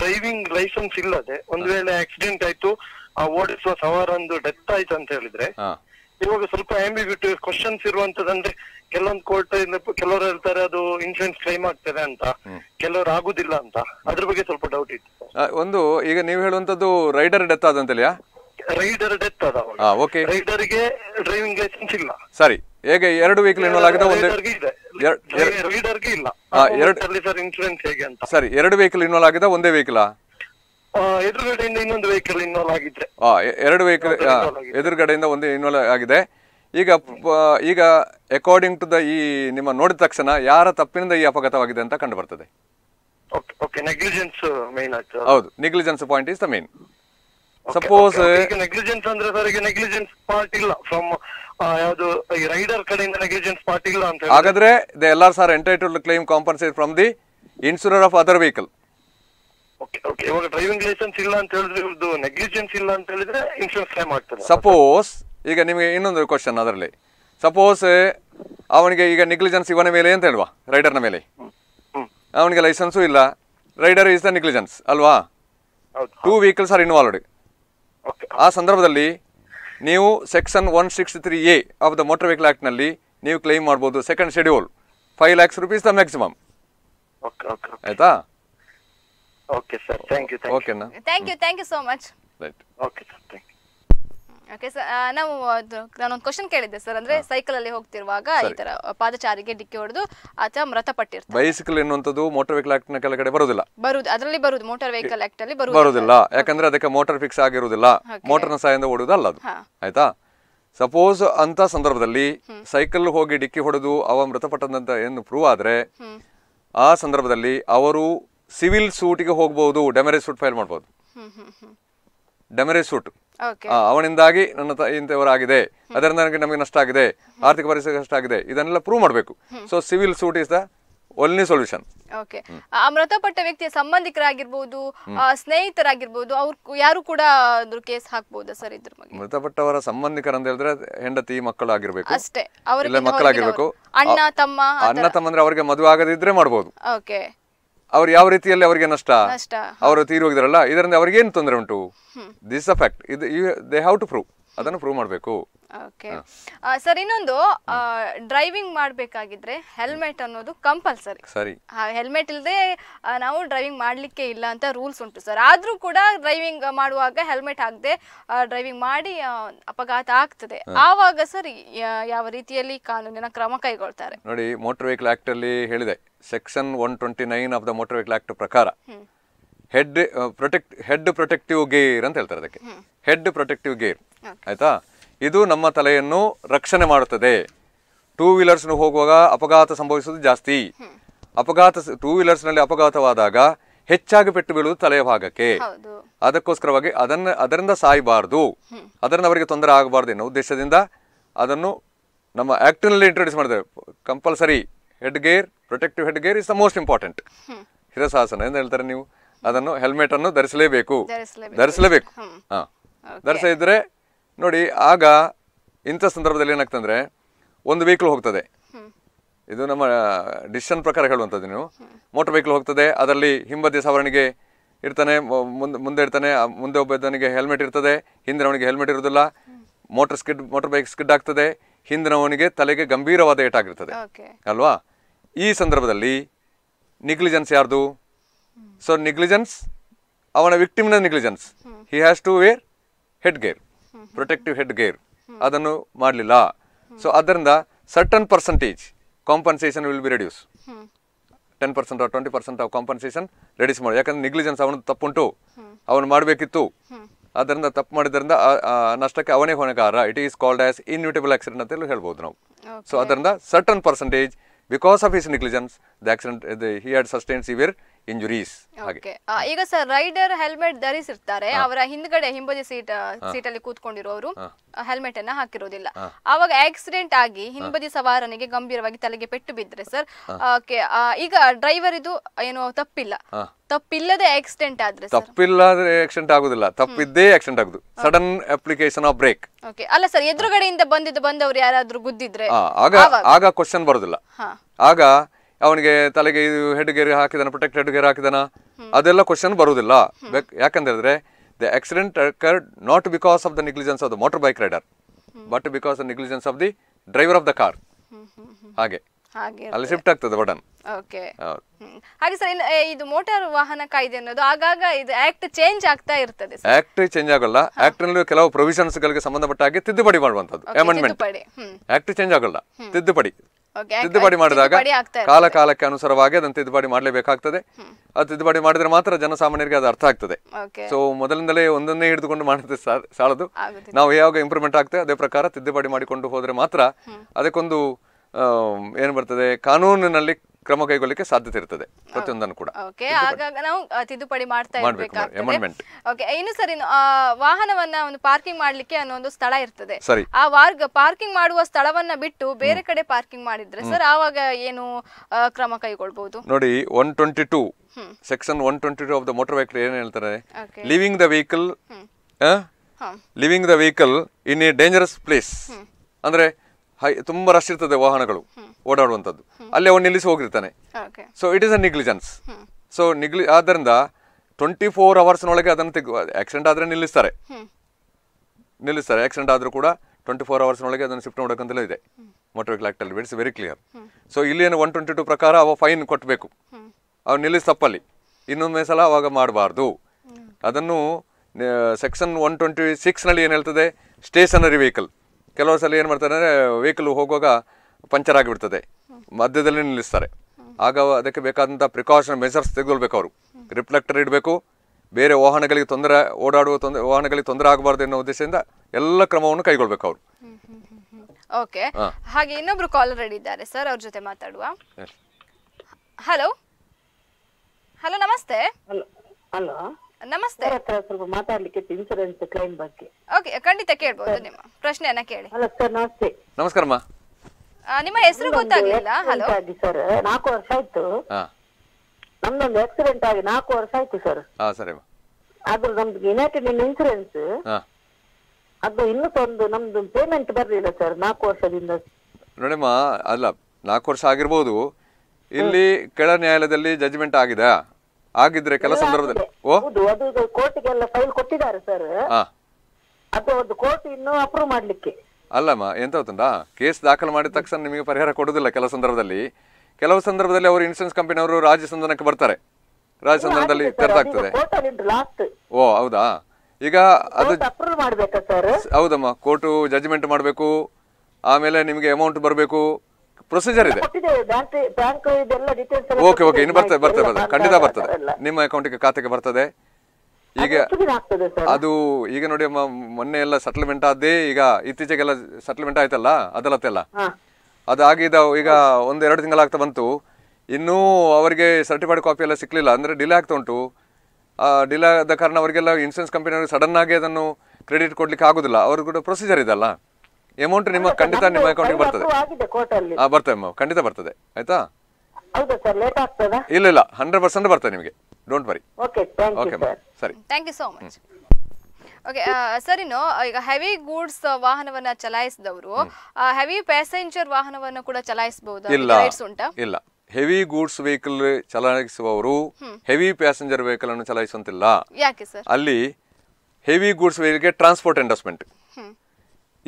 ಡ್ರೈವಿಂಗ್ ಲೈಸೆನ್ಸ್ ಇಲ್ಲದೆ ಒಂದ್ ವೇಳೆ ಆಕ್ಸಿಡೆಂಟ್ ಆಯ್ತು ಆ ಓಡಿಸುವ ಸವಾರಂದು ಡೆತ್ ಆಯ್ತು ಅಂತ ಹೇಳಿದ್ರೆ ಇವಾಗ ಸ್ವಲ್ಪ ಆಂಬಿಗ್ಯೂಟಿ ಕ್ವಶನ್ಸ್ ಇರುವಂತದಂದ್ರೆ ಕೆಲವೊಂದು ಕೋರ್ಟ್ ಕೆಲವರು ಹೇಳ್ತಾರೆ ಅದು ಇನ್ಸೂರೆನ್ಸ್ ಕ್ಲೈಮ್ ಆಗ್ತದೆ ಅಂತ ಕೆಲವರು ಆಗುದಿಲ್ಲ ಅಂತ ಅದ್ರ ಬಗ್ಗೆ ಸ್ವಲ್ಪ ಡೌಟ್ ಇತ್ತು ಒಂದು ಈಗ ನೀವು ಹೇಳುವಂತದ್ದು ರೈಡರ್ ಡೆತ್ ಆದಂತಲಿಯಾ ರೈಡರ್ ಡೆತ್ ಅದ ಓಕೆ ರೈಡರ್ ಗೆ ಡ್ರೈವಿಂಗ್ ಲೈಸೆನ್ಸ್ ಇಲ್ಲ ಸರಿ ಹೇಗೆ ಎರಡು ವೆಹಿಕಲ್ ಇನ್ವಾಲ್ವ್ ಆಗಿದೆ ಒಂದು ರೈಡರ್ ಗೆ ಇಲ್ಲ ಎರಡು ಸರ್ ಇನ್ಶೂರೆನ್ಸ್ ಹೇಗೆ ಅಂತ ಸರಿ ಎರಡು ವೆಹಿಕಲ್ ಇನ್ವಾಲ್ವ್ ಆಗಿದೆ ಒಂದೇ ವೆಹಿಕಲ್ ಎದುರುಗಡೆಯಿಂದ ಇನ್ನೊಂದು ವೆಹಿಕಲ್ ಇನ್ವಾಲ್ವ್ ಆಗಿದ್ರೆ ಎರಡು ವೆಹಿಕಲ್ ಎದುರುಗಡೆಯಿಂದ ಒಂದು ಇನ್ವಾಲ್ ಆಗಿದೆ ಈಗ ಈಗ ಅಕಾರ್ಡಿಂಗ್ ಟು ದ ಈ ನಿಮ್ಮ ನೋಡಿದ ತಕ್ಷಣ ಯಾರ ತಪ್ಪಿನಿಂದ ಈ ಅಪಘಾತವಾಗಿದೆ ಅಂತ ಕಂಡು ಬರ್ತದೆ ಹೌದು negligence point is the main suppose uh, ಈಗ ನೆಗ್ಲಿಜೆನ್ಸ್ ಅಂದ್ರೆ ಸರ್ ಈಗ ನೆಗ್ಲಿಜೆನ್ಸ್ ಪಾರ್ಟ್ ಇಲ್ಲ ಫ್ರಮ್ ಯಾವುದು ಈ ರೈಡರ್ ಕಡೆಯಿಂದ ನೆಗ್ಲಿಜೆನ್ಸ್ ಪಾರ್ಟ್ ಇಲ್ಲ ಅಂತ ಹಾಗಾದ್ರೆ the L R R entitle claim compensate from the insurer of other vehicle okay okay ಇವಾಗ ಡ್ರೈವಿಂಗ್ ಲೈಸೆನ್ಸ್ ಇಲ್ಲ ಅಂತ ಹೇಳಿದ್ರೆ ಇವ್ರದ್ದು ನೆಗ್ಲಿಜೆನ್ಸ್ ಇಲ್ಲ ಅಂತ ಹೇಳಿದ್ರೆ ಇನ್ಶೂರೆನ್ಸ್ ಕ್ಲೈಮ್ ಮಾಡ್ತಾರೆ ಸಪೋಸ್ ಈಗ ನಿಮಗೆ ಇನ್ನೊಂದು ಕ್ವಶನ್ ಅದರಲ್ಲಿ ಸಪೋಸ್ ಅವನಿಗೆ ಈಗ ನೆಗ್ಲಿಜೆನ್ಸ್ ಇವನ ಮೇಲೆ ಅಂತ ಹೇಳುವ ರೈಡರ್ನ ಮೇಲೆ ಅವನಿಗೆ ಲೈಸೆನ್ಸು ಇಲ್ಲ ರೈಡರ್ ಇಸ್ ದ ನೆಗ್ಲಿಜೆನ್ಸ್ ಅಲ್ವಾ ಟೂ ವೆಹಿಕಲ್ಸ್ ಆರ್ ಇನ್ವಾಲ್ವ್ಡ್ ಆ ಸಂದರ್ಭದಲ್ಲಿ ನೀವು section one six three A of the motor vehicle ಆ್ಯಕ್ಟ್ನಲ್ಲಿ ನೀವು ಕ್ಲೈಮ್ ಮಾಡ್ಬೋದು second schedule five lakhs rupees the maximum ಆಯ್ತಾ okay sir thank you thank you thank you so much right okay sir thank you okay sir uh, ನಾವು ನಾನೊಂದು question ಕೇಳಿದ್ದೆ sir ಅಂದ್ರೆ cycle ಅಲ್ಲಿ ಹೋಗ್ತಿರುವಾಗ ಈ ತರ ಪಾದಚಾರಿಗೆ ಡಿಕ್ಕಿ ಹೊಡೆದು ಅಥವಾ ಮೃತಪಟ್ಟಿರ್ತಾರೆ ಬೈಸಿಕಲ್ ಎನ್ನುವಂಥದ್ದು ಮೋಟರ್ ವೆಹಿಕಲ್ ಆಕ್ಟ್ ನ ಕೆಳಗಡೆ ಬರುವುದಿಲ್ಲ ಬರುದು ಅದರಲ್ಲಿ ಬರುದು ಮೋಟರ್ ವೆಹಿಕಲ್ ಆಕ್ಟ್ ಅಲ್ಲಿ ಬರುವುದಿಲ್ಲ ಯಾಕಂದ್ರೆ ಅದಕ್ಕೆ ಮೋಟರ್ ಫಿಕ್ಸ್ ಆಗಿರುವುದಿಲ್ಲ ನ ಸಹಾಯದಿಂದ ಓಡುವುದಲ್ಲ ಅದು ಆಯ್ತಾ ಸಪೋಸ್ ಅಂತ ಸಂದರ್ಭದಲ್ಲಿ ಸೈಕಲ್ ಹೋಗಿ ಡಿಕ್ಕಿ ಹೊಡೆದು ಅವ ಮೃತಪಟ್ಟದಂತ ಏನು ಪ್ರೂವ್ ಆದ್ರೆ ಆ ಸಂದರ್ಭದಲ್ಲಿ ಅವರು ಸಿವಿಲ್ ಸೂಟಿಗೆ ಹೋಗಬಹುದು ಡೆಮರೇಜ್ ಸೂಟ್ ಫೈಲ್ ಮಾಡಬಹುದು ಡೆಮರೇಜ್ ಸೂಟ್ ಅವನಿಂದಾಗಿ ನನ್ನ ಇಂಥವರಾಗಿದೆ ಅದರಿಂದ ನನಗೆ ನಮಗೆ ನಷ್ಟ ಆಗಿದೆ ಆರ್ಥಿಕ ಪರಿಸ್ಥಿತಿ ನಷ್ಟ ಆಗಿದೆ ಇದನ್ನೆಲ್ಲ ಪ್ರೂವ್ ಮಾಡಬೇಕು so civil suit is the only solution okay ಮೃತಪಟ್ಟ ವ್ಯಕ್ತಿಯ ಸಂಬಂಧಿಕರಾಗಿರ್ಬೋದು ಸ್ನೇಹಿತರಾಗಿರ್ಬೋದು ಅವ್ರು ಯಾರು ಕೂಡ ಕೇಸ್ ಹಾಕ್ಬೋದಾ ಸರ್ ಇದ್ರ ಬಗ್ಗೆ ಮೃತಪಟ್ಟವರ ಸಂಬಂಧಿಕರ ಅಂತ ಹೇಳಿದ್ರೆ ಹೆಂಡತಿ ಮಕ್ಕಳು ಮಕ್ಕಳಾಗಿರ್ಬೇಕು ಅಷ್ಟೇ ಅವರ ಮಕ್ಕಳಾಗಿರ್ಬೇಕು ಅಣ್ಣ ತಮ್ಮ ಅಣ್ಣ ತಮ್ಮ ಅಂದ್ರೆ ಅವರಿಗೆ ಮದುವೆ ಆಗದಿದ್ರೆ ಮಾಡ್ಬೋದು ಓಕೆ ಅವ್ರು ಯಾವ ರೀತಿಯಲ್ಲಿ ಅವರಿಗೆ ನಷ್ಟ ಅವರು ಹೋಗಿದಾರಲ್ಲ ಇದರಿಂದ ಅವ್ರಿಗೆ ಏನು ತೊಂದರೆ ಉಂಟು ದಿಸ್ ಅಫೆಕ್ಟ್ ಇದು ಇದು ದೇ ಹ್ಯಾವ್ ಟು ಪ್ರೂವ್ ಅದನ್ನು ಪ್ರೂವ್ ಮಾಡಬೇಕು ಓಕೆ ಸರ್ ಇನ್ನೊಂದು ಡ್ರೈವಿಂಗ್ ಮಾಡಬೇಕಾಗಿದ್ರೆ ಹೆಲ್ಮೆಟ್ ಅನ್ನೋದು ಕಂಪಲ್ಸರಿ ಸರಿ ಹೆಲ್ಮೆಟ್ ಇಲ್ಲದೆ ನಾವು ಡ್ರೈವಿಂಗ್ ಮಾಡಲಿಕ್ಕೆ ಇಲ್ಲ ಅಂತ ರೂಲ್ಸ್ ಉಂಟು ಸರ್ ಆದರೂ ಕೂಡ ಡ್ರೈವಿಂಗ್ ಮಾಡುವಾಗ ಹೆಲ್ಮೆಟ್ ಹಾಕದೆ ಡ್ರೈವಿಂಗ್ ಮಾಡಿ ಅಪಘಾತ ಆಗ್ತದೆ ಆವಾಗ ಸರ್ ಯಾವ ರೀತಿಯಲ್ಲಿ ಕಾನೂನಿನ ಕ್ರಮ ಕೈಗೊಳ್ತಾರೆ ನೋಡಿ ಮೋಟರ್ ವೆಹಿಕಲ್ ಆ್ಯಕ್ಟಲ್ಲಿ ಹೇಳಿದೆ section one twenty nine of the motor vehicle act ಪ್ರಕಾರ head protect head protective gear ಅಂತ ಹೇಳ್ತಾರೆ ಅದಕ್ಕೆ ಹೆಡ್ ಪ್ರೊಟೆಕ್ಟಿವ್ ಗೇರ್ ಆಯ್ತಾ ಇದು ನಮ್ಮ ತಲೆಯನ್ನು ರಕ್ಷಣೆ ಮಾಡುತ್ತದೆ ಟೂ ವೀಲರ್ಸ್ನ ಹೋಗುವಾಗ ಅಪಘಾತ ಸಂಭವಿಸುವುದು ಜಾಸ್ತಿ ಅಪಘಾತ ಟೂ ವೀಲರ್ಸ್ನಲ್ಲಿ ಅಪಘಾತವಾದಾಗ ಹೆಚ್ಚಾಗಿ ಪೆಟ್ಟು ಬೀಳುವುದು ತಲೆಯ ಭಾಗಕ್ಕೆ ಅದಕ್ಕೋಸ್ಕರವಾಗಿ ಅದನ್ನ ಅದರಿಂದ ಸಾಯಬಾರದು ಅದರಿಂದ ಅವರಿಗೆ ತೊಂದರೆ ಆಗಬಾರ್ದು ಎನ್ನುವ ಉದ್ದೇಶದಿಂದ ಅದನ್ನು ನಮ್ಮ ಆಕ್ಟ್ನಲ್ಲಿ ಇಂಟ್ರೊಡ್ಯೂಸ್ ಮಾಡಿದ್ದಾರೆ compulsory head gear protective gear is the most important ಹಿರಸಾಸನ ಎಂದು ಹೇಳ್ತಾರೆ ನೀವು ಅದನ್ನು ಹೆಲ್ಮೆಟ್ ಅನ್ನು ಧರಿಸಲೇಬೇಕು ಧರಿಸಲೇಬೇಕು ಹಾ ಧರಿಸ ಇದ್ರೆ ನೋಡಿ ಆಗ ಇಂಥ ಸಂದರ್ಭದಲ್ಲಿ ಏನಾಗ್ತಂದ್ರೆ ಒಂದು ವೆಹಿಕಲ್ ಹೋಗ್ತದೆ ಇದು ನಮ್ಮ ಡಿಸಿಷನ್ ಪ್ರಕಾರ ಹೇಳುವಂಥದ್ದು ನೀವು ಮೋಟರ್ ವೆಹಿಕಲ್ ಹೋಗ್ತದೆ ಅದರಲ್ಲಿ ಹಿಂಬದಿ ಸವರಣಿಗೆ ಇರ್ತಾನೆ ಮುಂದೆ ಮುಂದೆ ಇರ್ತಾನೆ ಮುಂದೆ ಒಬ್ಬ ಇದ್ದವನಿಗೆ ಹೆಲ್ಮೆಟ್ ಇರ್ತದೆ ಹಿಂದಿನ ಅವನಿಗೆ ಹೆಲ್ಮೆಟ್ ಇರೋದಿಲ್ಲ motor skid motor bike skid ಆಗ್ತದೆ ಹಿಂದಿನವನಿಗೆ ತಲೆಗೆ ಗಂಭೀರವಾದ ಏಟಾಗಿರ್ತದೆ ಅಲ್ವಾ ಈ ಸಂದರ್ಭದಲ್ಲಿ ನಿಗ್ಲಿಜೆನ್ಸ್ ಯಾರ್ದು ಸೊ ನಿಗ್ಲಿಜೆನ್ಸ್ ಅವನ ವಿಕ್ಟಿಮ್ನ negligence he has to wear head gear protective head gear ಅದನ್ನು ಮಾಡಲಿಲ್ಲ ಸೊ ಅದರಿಂದ certain percentage compensation will be reduce ten percent twenty percent of compensation reduce ಮಾಡಿ ಯಾಕಂದ್ರೆ ನಿಗ್ಲಿಜೆನ್ಸ್ ಅವನು ತಪ್ಪುಂಟು ಅವನು ಮಾಡಬೇಕಿತ್ತು ಅದರಿಂದ ತಪ್ಪು ಮಾಡಿದ್ರಿಂದ ನಷ್ಟಕ್ಕೆ ಅವನೇ ಹೊಣೆಗಾರ it is called as inevitable accident ಅಂತ ಹೇಳ್ಬೋದು ನಾವು ಸೊ ಅದರಿಂದ certain percentage Because of his negligence, the accident, the, he had sustained severe injuries ಈಗ ಸರ್ ರೈಡರ್ ಹೆಲ್ಮೆಟ್ ಧರಿಸಿರ್ತಾರೆ ಅವರ ಹಿಂದ್ಗಡೆ ಹಿಂಬದಿ ಸೀಟ್ ಸೀಟ್ ಅಲ್ಲಿ ಕೂತ್ಕೊಂಡಿರೋರು ಹೆಲ್ಮೆಟ್ ಅನ್ನ ಹಾಕಿರೋದಿಲ್ಲ ಅವಾಗ ಆಕ್ಸಿಡೆಂಟ್ ಆಗಿ ಹಿಂಬದಿ ಸವಾರನಿಗೆ ಗಂಭೀರವಾಗಿ ತಲೆಗೆ ಪೆಟ್ಟು ಬಿದ್ದರೆ ಸರ್ ಓಕೆ ಈಗ ಡ್ರೈವರ್ ಇದು ಏನು ತಪ್ಪಿಲ್ಲ ತಪ್ಪಿಲ್ಲದೆ ಆಕ್ಸಿಡೆಂಟ್ ಆದ್ರೆ ತಪ್ಪಿಲ್ಲದೆ ಆಕ್ಸಿಡೆಂಟ್ ಆಗುದಿಲ್ಲ ತಪ್ಪಿದ್ದೇ ಆಕ್ಸಿಡೆಂಟ್ ಆಗುದು sudden application of brake okay ಅಲ್ಲ ಸರ್ ಎದುರುಗಡೆಯಿಂದ ಬಂದಿದ್ದು ಬಂದವರು ಯಾರಾದ್ರೂ ಗುದ್ದಿದ್ರೆ ಆಗ ಆಗ ಕ್ವಶನ್ ಬರುದಿಲ್ಲ ಆಗ ಅವನಿಗೆ ತಲೆಗೆ ಇದು ಗೇರ್ ಹಾಕಿದಾನ ಪ್ರೊಟೆಕ್ಟ್ ಗೇರ್ ಹಾಕಿದಾನ ಅದೆಲ್ಲ ಕ್ವಶನ್ ಬರುವುದಿಲ್ಲ ಯಾಕಂತ ಹೇಳಿದ್ರೆ the accident occurred not because of the negligence of the motor bike rider but because the negligence of the driver of the car ಹಾಗೆ ಅಲ್ಲಿ ಶಿಫ್ಟ್ ಆಗ್ತದೆ ಬಟನ್ ಓಕೆ ಹಾಗೆ ಸರ್ ಇದು ಮೋಟಾರ್ ವಾಹನ ಕಾಯ್ದೆ ಅನ್ನೋದು ಆಗಾಗ ಇದು ಆಕ್ಟ್ ಚೇಂಜ್ ಆಗ್ತಾ ಇರ್ತದೆ ಆಕ್ಟ್ ಚೇಂಜ್ ಆಗಲ್ಲ ಆಕ್ಟ್ ನಲ್ಲಿ ಕೆಲವು ಪ್ರೊವಿಷನ್ಸ್ ಗಳಿಗೆ ಸಂಬಂಧಪಟ್ಟ ಹಾಗೆ ತಿದ್ದುಪಡಿ ಮಾಡುವಂತದ್ದು ಅಮೆಂಡ್ಮೆಂಟ್ ಆಕ್ಟ್ ಚೇಂಜ್ ಆಗಲ್ಲ ತಿದ್ದುಪಡಿ ತಿದ್ದುಪಡಿ ಮಾಡಿದಾಗ ಕಾಲ ಕಾಲಕ್ಕೆ ಅನುಸಾರವಾಗಿ ಅದನ್ನು ತಿದ್ದುಪಡಿ ಮಾಡಲೇಬೇಕಾಗ್ತದೆ ಅದು ತಿದ್ದುಪಡಿ ಮಾಡಿದ್ರೆ ಮಾತ್ರ ಜನಸಾಮಾನ್ಯರಿಗೆ ಅದು ಅರ್ಥ ಆಗ್ತದೆ ಸೊ ಮೊದಲಿಂದಲೇ ಒಂದನ್ನೇ ಹಿಡಿದುಕೊಂಡು ಮಾಡಿದ್ರೆ ಸಾಲದು ನಾವು ಯಾವಾಗ ಇಂಪ್ರೂವ್ಮೆಂಟ್ ಆಗ್ತದೆ ಅದೇ ಪ್ರಕಾರ ತಿದ್ದುಪಡಿ ಮಾಡಿಕೊಂಡು ಹೋದ್ರೆ ಮಾತ್ರ ಅದಕ್ಕೊಂದು ಏನು ಬರ್ತದೆ ಕಾನೂನಿನಲ್ಲಿ ಕ್ರಮ ಕೈಗೊಳ್ಳಲಿಕ್ಕೆ ಸಾಧ್ಯತೆ ಇರ್ತದೆ ಪ್ರತಿಯೊಂದನ್ನು ಕೂಡ ಓಕೆ ಆಗಾಗ ನಾವು ತಿದ್ದುಪಡಿ ಮಾಡ್ತಾ ಇರ್ಬೇಕಾ ಓಕೆ ಇನ್ನು ಸರಿ ವಾಹನವನ್ನ ಒಂದು ಪಾರ್ಕಿಂಗ್ ಮಾಡ್ಲಿಕ್ಕೆ ಅನ್ನೋ ಒಂದು ಸ್ಥಳ ಇರ್ತದೆ ಸರಿ ಆ ವಾರ್ಗ ಪಾರ್ಕಿಂಗ್ ಮಾಡುವ ಸ್ಥಳವನ್ನ ಬಿಟ್ಟು ಬೇರೆ ಕಡೆ ಪಾರ್ಕಿಂಗ್ ಮಾಡಿದ್ರೆ ಸರ್ ಆವಾಗ ಏನು ಕ್ರಮ ಕೈಗೊಳ್ಬಹುದು ನೋಡಿ one twenty two section one twenty two of the motor vehicle ಏನ್ ಹೇಳ್ತಾರೆ leaving the vehicle leaving the vehicle in a dangerous place ಅಂದ್ರೆ ಹೈ ತುಂಬಾ ರಶ್ ಇರ್ತದೆ ವಾಹನಗಳು ಓಡಾಡುವಂಥದ್ದು ಅಲ್ಲೇ ಅವನು ನಿಲ್ಲಿಸಿ ಹೋಗಿರ್ತಾನೆ so it is a negligence so ನಿಗ್ಲಿ ಆದ್ದರಿಂದ ಟ್ವೆಂಟಿ ಫೋರ್ ಅವರ್ಸ್ನೊಳಗೆ ಅದನ್ನು ತೆಗ್ ಆಕ್ಸಿಡೆಂಟ್ ಆದರೆ ನಿಲ್ಲಿಸ್ತಾರೆ ನಿಲ್ಲಿಸ್ತಾರೆ ಆಕ್ಸಿಡೆಂಟ್ ಆದರೂ ಕೂಡ ಟ್ವೆಂಟಿ ಫೋರ್ ಅವರ್ಸ್ನೊಳಗೆ ಅದನ್ನು ಶಿಫ್ಟ್ ಮಾಡೋಕ್ಕಂತಲೇ ಇದೆ ಮೋಟರ್ ವೆಹಿಕಲ್ ಆ್ಯಕ್ಟಲ್ಲಿ ಇಟ್ಸ್ ವೆರಿ ಕ್ಲಿಯರ್ ಸೊ ಇಲ್ಲಿ ಏನು ಒನ್ ಟ್ವೆಂಟಿ ಟು ಪ್ರಕಾರ ಅವ ಫೈನ್ ಕೊಟ್ಟಬೇಕು ಅವ್ನು ನಿಲ್ಲಿಸಿ ತಪ್ಪಲ್ಲಿ ಇನ್ನೊಂದು ಸಲ ಅವಾಗ ಮಾಡಬಾರ್ದು ಅದನ್ನು ಸೆಕ್ಷನ್ ಒನ್ ಟ್ವೆಂಟಿ ಸಿಕ್ಸ್ನಲ್ಲಿ ಏನು ಹೇಳ್ತದೆ ಸ್ಟೇಷನರಿ ವೆಹಿಕಲ್ ಕೆಲವು ಸಲ ಏನು ಮಾಡ್ತಾರೆ ಅಂದರೆ ವೆಹಿಕಲ್ ಹೋಗುವಾಗ ಪಂಚರ್ ಆಗಿಬಿಡ್ತದೆ ಮಧ್ಯದಲ್ಲಿ ನಿಲ್ಲಿಸ್ತಾರೆ ಆಗ ಅದಕ್ಕೆ ಬೇಕಾದಂಥ ಪ್ರಿಕಾಷನ್ ಮೆಸರ್ಸ್ ತೆಗೆದುಕೊಳ್ಬೇಕು ಅವರು ರಿಫ್ಲೆಕ್ಟರ್ ಇಡಬೇಕು ಬೇರೆ ವಾಹನಗಳಿಗೆ ತೊಂದರೆ ಓಡಾಡುವ ತೊಂದರೆ ವಾಹನಗಳಿಗೆ ತೊಂದರೆ ಆಗಬಾರ್ದು ಎನ್ನುವ ಉದ್ದೇಶದಿಂದ ಎಲ್ಲ ಕ್ರಮವನ್ನು ಕೈಗೊಳ್ಬೇಕು ಅವರು ಓಕೆ ಹಾಗೆ ಇನ್ನೊಬ್ರು ಕಾಲರ್ ರೆಡಿ ಇದ್ದಾರೆ ಸರ್ ಅವ್ರ ಜೊತೆ ಮಾತಾಡುವ ಹಲೋ ಹಲೋ ನಮಸ್ತೆ ನಮಸ್ತೆ ಸ್ವಲ್ಪ ಮಾತಾಡ್ಲಿಕ್ಕೆ ಇನ್ಸೂರೆನ್ಸ್ ಕ್ಲೈಮ್ ಬಗ್ಗೆ ಓಕೆ ಖಂಡಿತ ಕೇಳಬಹುದು ನಿಮ್ಮ ಪ್ರಶ್ನೆಯನ್ನ ಕೇಳಿ ಹಲೋ ಸರ್ ನಮಸ್ತೆ ನಮಸ್ಕಾರಮ್ಮ ನಿಮ್ಮ ಹೆಸರು ಗೊತ್ತಾಗ್ಲಿಲ್ಲ ಹಲೋ ಸರ್ ನಾಲ್ಕು ವರ್ಷ ಆಯ್ತು ನಮ್ದೊಂದು ಆಕ್ಸಿಡೆಂಟ್ ಆಗಿ ನಾಲ್ಕು ವರ್ಷ ಆಯ್ತು ಸರ್ ಸರಿ ಅದ್ರ ನಮ್ದು ಯುನೈಟೆಡ್ ಇನ್ಸೂರೆನ್ಸ್ ಅದು ಇನ್ನೂ ತಂದು ನಮ್ದು ಪೇಮೆಂಟ್ ಬರಲಿಲ್ಲ ಸರ್ ನಾಲ್ಕು ವರ್ಷದಿಂದ ನೋಡಿಮ್ಮ ಅಲ್ಲ ನಾಲ್ಕು ವರ್ಷ ಆಗಿರ್ಬೋದು ಇಲ್ಲಿ ಕೆಳ ನ್ಯಾಯಾಲಯದಲ್ಲಿ ಜಜ್ಮೆಂಟ್ ಆಗಿದೆ ಆಗಿದ್ರೆ ಕೆಲ ಸಂದರ್ಭದಲ್ಲಿ ಫೈಲ್ ಕೊಟ್ಟಿದ್ದಾರೆ ಸರ್ ಹಾ ಅದು ಒಂದು ಕೋರ್ಟ್ ಇನ್ನು ಅಪ್ರೂವ್ ಮಾಡ್ಲಿಕ್ಕೆ ಅಲ್ಲಮ್ಮ ಎಂತ ಗೊತ್ತುಂಟಾ ಕೇಸ್ ದಾಖಲು ಮಾಡಿದ ತಕ್ಷಣ ನಿಮಗೆ ಪರಿಹಾರ ಕೊಡುವುದಿಲ್ಲ ಕೆಲ ಸಂದರ್ಭದಲ್ಲಿ ಕೆಲವು ಸಂದರ್ಭದಲ್ಲಿ ಅವರು ಇನ್ಸೂರೆನ್ಸ್ ಕಂಪನಿಯವರು ರಾಜ್ಯ ಬರ್ತಾರೆ ರಾಜ್ಯ ಕರೆದಾಗ್ತದೆ ಓ ಹೌದಾ ಈಗ ಅದು ಹೌದಮ್ಮ ಕೋರ್ಟು ಜಡ್ಜ್ಮೆಂಟ್ ಮಾಡಬೇಕು ಆಮೇಲೆ ನಿಮಗೆ ಅಮೌಂಟ್ ಬರಬೇಕು ಪ್ರೊಸೀಜರ್ ಇದೆ ಓಕೆ ಓಕೆ ಇನ್ನು ಬರ್ತದೆ ಬರ್ತದೆ ಬರ್ತದೆ ಖಂಡಿತ ಬರ್ತದೆ ನಿಮ್ಮ ಅಕೌಂಟಿಗೆ ಖಾತೆಗೆ ಬರ್ತದೆ ಈಗ ಅದು ಈಗ ನೋಡಿ ಮೊನ್ನೆ ಎಲ್ಲ ಸೆಟಲ್ಮೆಂಟ್ ಆದೇ ಈಗ ಇತ್ತೀಚೆಗೆಲ್ಲ ಸೆಟಲ್ಮೆಂಟ್ ಆಯ್ತಲ್ಲ ಅದಲ್ಲತ್ತೆಲ್ಲ ಎಲ್ಲ ಅದಾಗಿದ ಈಗ ಒಂದೆರಡು ತಿಂಗಳಾಗ್ತಾ ಬಂತು ಇನ್ನೂ ಅವರಿಗೆ ಸರ್ಟಿಫೈಡ್ ಕಾಪಿ ಎಲ್ಲ ಸಿಕ್ಕಲಿಲ್ಲ ಅಂದ್ರೆ ಡಿಲೇ ಆಗ್ತಾ ಉಂಟು ಡಿಲೇ ಆದ ಕಾರಣ ಅವರಿಗೆಲ್ಲ ಇನ್ಸೂರೆನ್ಸ್ ಕಂಪನಿಯವರು ಸಡನ್ ಆಗಿ ಅದನ್ನು ಕ್ರೆಡಿಟ್ ಕೊಡ್ಲಿಕ್ಕೆ ಆಗುದಿಲ್ಲ ಅವ್ರಿಗೆ ಕೂಡ ಪ್ರೊಸೀಜರ್ ಇದೆಲ್ಲ ಅಮೌಂಟ್ ನಿಮ್ಮ ಖಂಡಿತ ನಿಮ್ಮ ಅಕೌಂಟಿಗೆ ಬರ್ತದೆ ಬರ್ತದೆ ಖಂಡಿತ ಬರ್ತದೆ ಆಯ್ತಾ ಇಲ್ಲ ಇಲ್ಲ ಹಂಡ್ರೆಡ್ ಪರ್ಸೆಂಟ್ ಬರ್ತದೆ ನಿಮಗೆ ಡೋಂಟ್ ವರಿ ಓಕೆ ಸರ್ ಸರಿ thank you so much okay sir ಈಗ ಹೆವಿ ಗೂಡ್ಸ್ ವಾಹನವನ್ನ ಚಲಾಯಿಸಿದವರು ಹೆವಿ ಪ್ಯಾಸೆಂಜರ್ ವಾಹನವನ್ನ ಕೂಡ ಚಲಾಯಿಸಬಹುದು ಇಲ್ಲ ಇಲ್ಲ ಹೆವಿ ಗೂಡ್ಸ್ ವೆಹಿಕಲ್ ಚಲಾಯಿಸುವವರು ಹೆವಿ ಪ್ಯಾಸೆಂಜರ್ ವೆಹಿಕಲ್ ಅನ್ನು ಚಲಾಯಿಸುವಂತಿಲ್ಲ ಯಾಕೆ ಸರ್ ಅಲ್ಲಿ ಹೆವಿ ಗೂಡ್ಸ್ ವೆಹಿಕಲ್ಗೆ ಟ್ರಾನ್ಸ್ಪೋರ್ಟ್ ಎಂಡಸ್ಮೆಂಟ್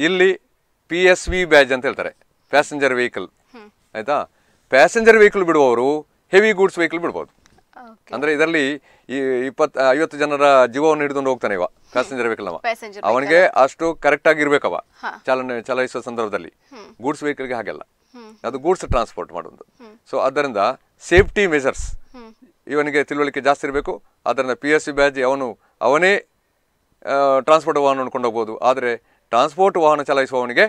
ಇಲ್ಲಿ ಪಿ ಎಸ್ ವಿ ಬ್ಯಾಜ್ ಅಂತ ಹೇಳ್ತಾರೆ ಪ್ಯಾಸೆಂಜರ್ ವೆಹಿಕಲ್ ಆಯ್ತಾ ಪ್ಯಾಸೆಂಜರ್ ವೆಹಿಕಲ್ ಬಿಡುವವರು ಹೆವಿ ಗೂಡ್ಸ್ ವೆಹಿಕಲ್ ಬಿಡ್ಬೋದು ಅಂದ್ರೆ ಇದರಲ್ಲಿ ಈ ಇಪ್ಪತ್ ಐವತ್ತು ಜನರ ಜೀವವನ್ನು ಹಿಡಿದುಕೊಂಡು ಹೋಗ್ತಾನೆ ಇವ ಪ್ಯಾಸೆಂಜರ್ ವೆಹಿಕಲ್ ಅವ ಅವನಿಗೆ ಅಷ್ಟು ಕರೆಕ್ಟ್ ಆಗಿ ಆಗಿರ್ಬೇಕವ ಚಾಲನೆ ಚಲಾಯಿಸುವ ಸಂದರ್ಭದಲ್ಲಿ ಗೂಡ್ಸ್ ವೆಹಿಕಲ್ಗೆ ಹಾಗೆಲ್ಲ ಅದು ಗೂಡ್ಸ್ ಟ್ರಾನ್ಸ್ಪೋರ್ಟ್ ಮಾಡೋದು ಸೊ ಅದರಿಂದ ಸೇಫ್ಟಿ ಮೆಜರ್ಸ್ ಇವನಿಗೆ ತಿಳುವಳಿಕೆ ಜಾಸ್ತಿ ಇರಬೇಕು ಅದರಿಂದ ಪಿ ಎಸ್ ಸಿ ಬ್ಯಾಜ್ ಅವನು ಅವನೇ ಟ್ರಾನ್ಸ್ಪೋರ್ಟ್ ವಾಹನ ಕೊಂಡೋಗ್ಬೋದು ಆದರೆ ಟ್ರಾನ್ಸ್ಪೋರ್ಟ್ ವಾಹನ ಚಲಾಯಿಸುವವನಿಗೆ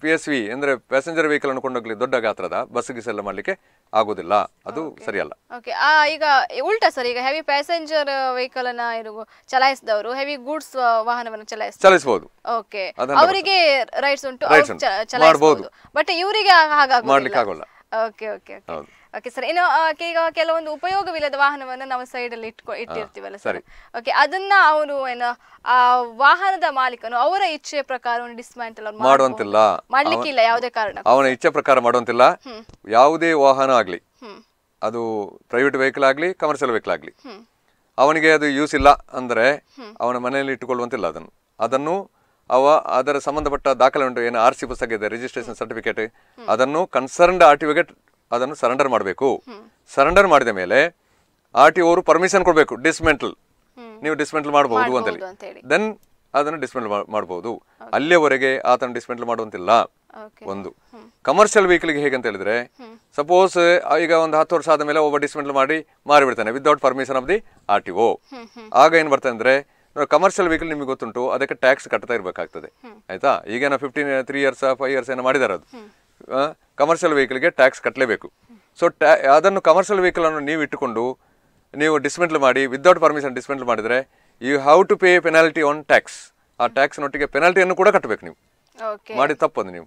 ಪಿ ಎಸ್ ವಿ ಅಂದ್ರೆ ಪ್ಯಾಸೆಂಜರ್ ವೆಹಿಕಲ್ ಅನ್ನು ಕೊಂಡೋಗ್ಲಿ ದೊಡ್ಡ ಗಾತ್ರದ ಗಿಸ್ ಎಲ್ಲ ಮಾಡ್ಲಿಕ್ಕೆ ಆಗುದಿಲ್ಲ ಅದು ಸರಿಯಲ್ಲ ಓಕೆ ಆ ಈಗ ಉಲ್ಟಾ ಸರ್ ಈಗ ಹೆವಿ ಪ್ಯಾಸೆಂಜರ್ ವೆಹಿಕಲ್ ಅನ್ನ ಚಲಾಯಿಸಿದವರು ಹೆವಿ ಗೂಡ್ಸ್ ವಾಹನವನ್ನು ಚಲಾಯಿಸ ಚಲಾಯಿಸಬಹುದು ಓಕೆ ಅವರಿಗೆ ರೈಟ್ಸ್ ಉಂಟು ಚಲಾಯಿಸಬಹುದು ಬಟ್ ಇವರಿಗೆ ಹಾಗಾಗಿ ಮಾಡ್ಲಿಕ್ಕೆ ಆಗೋಲ್ಲ ಓಕೆ ಓಕೆ ಹೌದು ಓಕೆ ಸರ್ ಇನ್ನು ಈಗ ಕೆಲವೊಂದು ಉಪಯೋಗವಿಲ್ಲದ ವಾಹನವನ್ನು ನಾವು ಸೈಡ್ ಅಲ್ಲಿ ಇಟ್ಕೊ ಇಟ್ಟಿರ್ತೀವಲ್ಲ ಸರ್ ಓಕೆ ಅದನ್ನ ಅವನು ಏನು ಆ ವಾಹನದ ಮಾಲೀಕನು ಅವರ ಇಚ್ಛೆಯ ಪ್ರಕಾರ ಡಿಸ್ಮ್ಯಾಂಟಲ್ ಮಾಡುವಂತಿಲ್ಲ ಮಾಡ್ಲಿಕ್ಕಿಲ್ಲ ಯಾವುದೇ ಕಾರಣ ಅವನ ಇಚ್ಛೆ ಪ್ರಕಾರ ಮಾಡುವಂತಿಲ್ಲ ಯಾವುದೇ ವಾಹನ ಆಗ್ಲಿ ಅದು ಪ್ರೈವೇಟ್ ವೆಹಿಕಲ್ ಆಗ್ಲಿ ಕಮರ್ಷಿಯಲ್ ವೆಹಿಕಲ್ ಆಗ್ಲಿ ಅವನಿಗೆ ಅದು ಯೂಸ್ ಇಲ್ಲ ಅಂದ್ರೆ ಅವನ ಮನೆಯಲ್ಲಿ ಇಟ್ಟುಕೊಳ್ಳುವಂತಿಲ್ಲ ಅದನ್ನು ಅದನ್ನು ಅವ ಅದರ ಸಂಬಂಧಪಟ್ಟ ದಾಖಲೆ ಉಂಟು ಏನು ಆರ್ ಸಿ ಪುಸ್ತಕ ಇದೆ ರಿಜಿಸ್ಟ್ರೇಷನ್ ಸರ್ಟಿಫಿಕೇಟ್ ಅದನ್ನು ಕನ್ಸರ್ನ್ಡ್ ಆರ್ಟಿಫಿಕೇಟ್ ಅದನ್ನು ಸರೆಂಡರ್ ಮಾಡಬೇಕು ಸರೆಂಡರ್ ಮಾಡಿದ ಮೇಲೆ ಆರ್ ಟಿ ಅವರು ಪರ್ಮಿಷನ್ ಕೊಡಬೇಕು ಡಿಸ್ಮೆಂಟಲ್ ನೀವು ಡಿಸ್ಮೆಂಟಲ್ ಮಾಡಬಹುದು ಅಂತೇಳಿ ದೆನ್ ಅದನ್ನು ಡಿಸ್ಮೆಂಟಲ್ ಮಾಡಬಹುದು ಅಲ್ಲಿಯವರೆಗೆ ಆತನ ಡಿಸ್ಮೆಂಟಲ್ ಮಾಡುವಂತಿಲ್ಲ ಒಂದು ಕಮರ್ಷಿಯಲ್ ವೆಹಿಕಲ್ಗೆ ಹೇಗಂತ ಹೇಳಿದ್ರೆ ಸಪೋಸ್ ಈಗ ಒಂದು ಹತ್ತು ವರ್ಷ ಮೇಲೆ ಒಬ್ಬ ಡಿಸ್ಮೆಂಟಲ್ ಮಾಡಿ ಮಾರಿಬಿಡ್ತಾನೆ without permission of the R T O ಆಗ ಏನ್ ಬರ್ತದೆ ಅಂದ್ರೆ ಕಮರ್ಷಿಯಲ್ ವೆಹಿಕಲ್ ನಿಮಗೆ ಗೊತ್ತುಂಟು ಅದಕ್ಕೆ ಟ್ಯಾಕ್ಸ್ ಕಟ್ತಾ ಇರಬೇಕಾಗ್ತದೆ ಆಯ್ತಾ ಈಗೇನೋ fifteen three years five years ಏನೋ ಮಾಡಿದಾರೆ ಅದು ಕಮರ್ಷಿಯಲ್ ವೆಹಿಕಲ್ಗೆ ಟ್ಯಾಕ್ಸ್ ಕಟ್ಟಲೇಬೇಕು ಸೊ ಟ್ಯಾ ಅದನ್ನು ಕಮರ್ಷಿಯಲ್ ವೆಹಿಕಲನ್ನು ನೀವು ಇಟ್ಟುಕೊಂಡು ನೀವು ಡಿಸ್ಮೆಂಟ್ಲ್ ಮಾಡಿ ವಿದೌಟ್ ಪರ್ಮಿಷನ್ ಡಿಸ್ಮೆಂಟ್ಲ್ ಮಾಡಿದರೆ you have to pay penalty on tax ಆ ಟ್ಯಾಕ್ಸ್ನೊಟ್ಟಿಗೆ ಪೆನಾಲ್ಟಿಯನ್ನು ಕೂಡ ಕಟ್ಟಬೇಕು ನೀವು ಮಾಡಿ ತಪ್ಪದು ನೀವು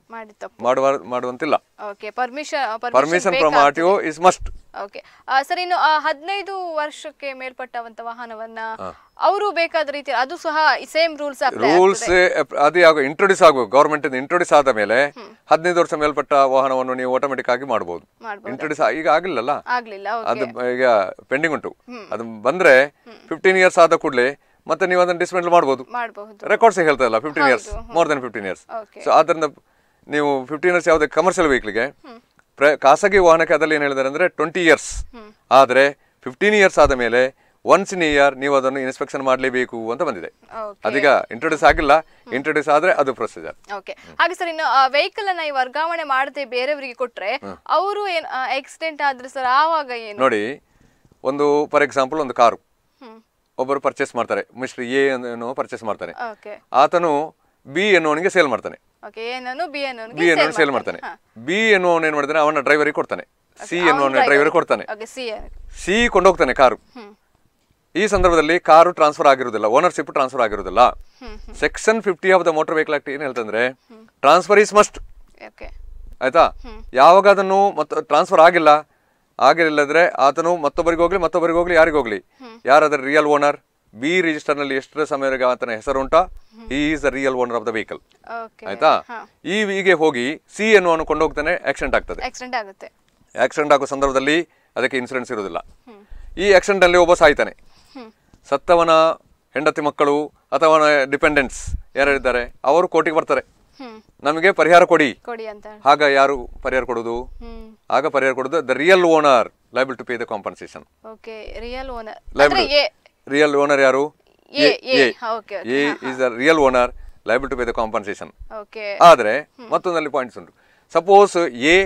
ಮಾಡುವ ಮಾಡುವಂತಿಲ್ಲ permission from R T O is must okay sir ಇನ್ನು uh, ಹದಿನೈದು ವರ್ಷಕ್ಕೆ ಮೇಲ್ಪಟ್ಟವಂತ ವಾಹನವನ್ನ ಅವರು ಬೇಕಾದ ರೀತಿ ಅದು ಸಹ ಸೇಮ್ ರೂಲ್ಸ್ ರೂಲ್ಸ್ ಅದು ಯಾವ ಇಂಟ್ರೊಡ್ಯೂಸ್ ಆಗಬೇಕು ಗೌರ್ಮೆಂಟ್ ಇಂದ ಇಂಟ್ರೊಡ್ಯೂಸ್ ಆದ ಮೇಲೆ ಹದಿನೈದು ವರ್ಷ ಮೇಲ್ಪಟ್ಟ ವಾಹನವನ್ನು ನೀವು ಆಟೋಮೆಟಿಕ್ ಆಗಿ ಮಾಡಬಹುದು ಇಂಟ್ರೊಡ್ಯೂಸ್ ಈಗ ಆಗ್ಲಿಲ್ಲಲ್ಲ ಅದು ಈಗ ಪೆಂಡಿಂಗ್ ಉಂಟು ಅದು ಬಂದ್ರೆ ಫಿಫ್ಟೀನ್ ಇಯರ್ಸ್ ಆದ ಕೂಡಲೇ ಮತ್ತೆ ನೀವು ಅದನ್ನ ಡಿಸ್ಮೆಂಟಲ್ ಮಾಡಬಹುದು ರೆಕಾರ್ಡ್ಸ್ ಹೇಳ್ತಾ ಇಲ್ಲ fifteen years more than fifteen years so ಅದರಿಂದ ನೀವು ಫಿಫ್ಟೀನ್ ಇಯರ್ಸ್ ಯಾವುದೇ ಕಮರ್ಷಿಯಲ್ ವೆಹಿಕಲ್ಗೆ ಪ್ರ ಖಾಸಗಿ ವಾಹನಕ್ಕೆ ಅದರಲ್ಲಿ ಏನು ಹೇಳಿದಾರೆ ಅಂದ್ರೆ ಟ್ವೆಂಟಿ ಇಯರ್ಸ್ ಆದ್ರೆ ಫಿಫ್ಟೀನ್ ಇಯರ್ಸ್ ಆದ ಮೇಲೆ ಒನ್ಸ್ ಇನ್ ಇಯರ್ ನೀವು ಅದನ್ನು ಇನ್ಸ್ಪೆಕ್ಷನ್ ಮಾಡಲೇಬೇಕು ಅಂತ ಬಂದಿದೆ ಅದೀಗ ಇಂಟ್ರೊಡ್ಯೂಸ್ ಆಗಿಲ್ಲ ಇಂಟ್ರೊಡ್ಯೂಸ್ ಆದ್ರೆ ಅದು ಪ್ರೊಸೀಜರ್ ಓಕೆ ಹಾಗೆ ಸರ್ ಇನ್ನು ವೆಹಿಕಲ್ ಅನ್ನ ಈ ವರ್ಗಾವಣೆ ಮಾಡದೆ ಬೇರೆಯವರಿಗೆ ಕೊಟ್ರೆ ಅವರು ಏನು ಆಕ್ಸಿಡೆಂಟ್ ಆದ್ರೆ ಸರ್ ಆವಾಗ ಏನು ನೋಡಿ ಒಂದು ಫಾರ್ ಎಕ್ಸಾಂಪಲ್ ಒಂದು ಕಾರು ಒಬ್ಬರು ಪರ್ಚೇಸ್ ಮಾಡ್ತಾರೆ ಮಿಸ್ಟರ್ ಎ ಅನ್ನೋ ಪರ್ಚೇಸ್ ಮಾಡ್ತಾನೆ ಆತನು ಬಿ ಎನ್ನುವನಿಗೆ ಸೇಲ್ ಮಾಡ್ತಾನೆ ಬಿ ಎನ್ನುವನು ಸೇಲ್ ಮಾಡ್ತಾನೆ ಬಿ ಎನ್ನುವನು ಏನ್ ಮಾಡ್ತಾನೆ ಅವನ ಡ್ರೈವರ್ ಕೊಡ್ತಾನೆ ಸಿ ಎನ್ನುವನ ಡ್ರೈವರ್ ಕೊಡ್ತಾನೆ ಸಿ ಕೊಂಡೋಗ್ತಾನೆ ಕಾರು ಈ ಸಂದರ್ಭದಲ್ಲಿ ಕಾರು ಟ್ರಾನ್ಸ್ಫರ್ ಆಗಿರುವುದಿಲ್ಲ ಓನರ್ಶಿಪ್ ಟ್ರಾನ್ಸ್ಫರ್ ಆಗಿರುವುದಿಲ್ಲ section fifty of the motor vehicle act ಏನ್ ಹೇಳ್ತಂದ್ರೆ ಟ್ರಾನ್ಸ್ಫರ್ ಈಸ್ ಮಸ್ಟ್ ಆಯ್ತಾ ಯಾವಾಗ ಅದನ್ನು ಮತ್ತೆ ಟ್ರಾನ್ಸ್ಫರ್ ಆಗಿಲ್ಲ ಆಗಿರಲಿಲ್ಲದ್ರೆ ಆತನು ಹೋಗ್ಲಿ ಮತ್ತೊಬ್ಬರಿಗೋಗ್ಲಿ ಹೋಗ್ಲಿ ಯಾರಿಗೋಗ್ಲಿ ಯಾರಾದ್ರೆ ರಿಯಲ್ ಓನರ್ ಬಿ ರಿಜಿಸ್ಟರ್ ನಲ್ಲಿ ಎಷ್ಟರ ಸಮಯ ಆತನ ಹೆಸರು ಉಂಟಾ ಈ is the real owner of the vehicle ಆಯ್ತಾ ಈ ವಿಗೆ ಹೋಗಿ ಸಿ ಅನ್ನು ಅನ್ಕೊಂಡು ಹೋಗ್ತಾನೆ ಆಕ್ಸಿಡೆಂಟ್ ಆಗ್ತದೆ ಆಕ್ಸಿಡೆಂಟ್ ಆಗೋ ಸಂದರ್ಭದಲ್ಲಿ ಅದಕ್ಕೆ ಇನ್ಸೂರೆನ್ಸ್ ಇರುವುದಿಲ್ಲ ಈ ಆಕ್ಸಿಡೆಂಟ್ ಅಲ್ಲಿ ಒಬ್ಬ ಸಾಯ್ತಾನೆ ಸತ್ತವನ ಹೆಂಡತಿ ಮಕ್ಕಳು ಅಥವಾ ಡಿಪೆಂಡೆಂಟ್ಸ್ ಯಾರಿದ್ದಾರೆ ಅವರು ಕೋರ್ಟಿಗೆ ಬರ್ತಾರೆ ನಮಗೆ ಪರಿಹಾರ ಕೊಡಿ ಆಗ ಯಾರು ಪರಿಹಾರ ಕೊಡೋದು ಆಗ ಪರಿಹಾರ ಕೊಡೋದು the real owner liable to pay the compensation real owner ಯಾರು A is the real owner liable to pay the compensation ಆದ್ರೆ ಮತ್ತೊಂದಲ್ಲಿ ಪಾಯಿಂಟ್ಸ್ ಉಂಟು ಸಪೋಸ್ ಎ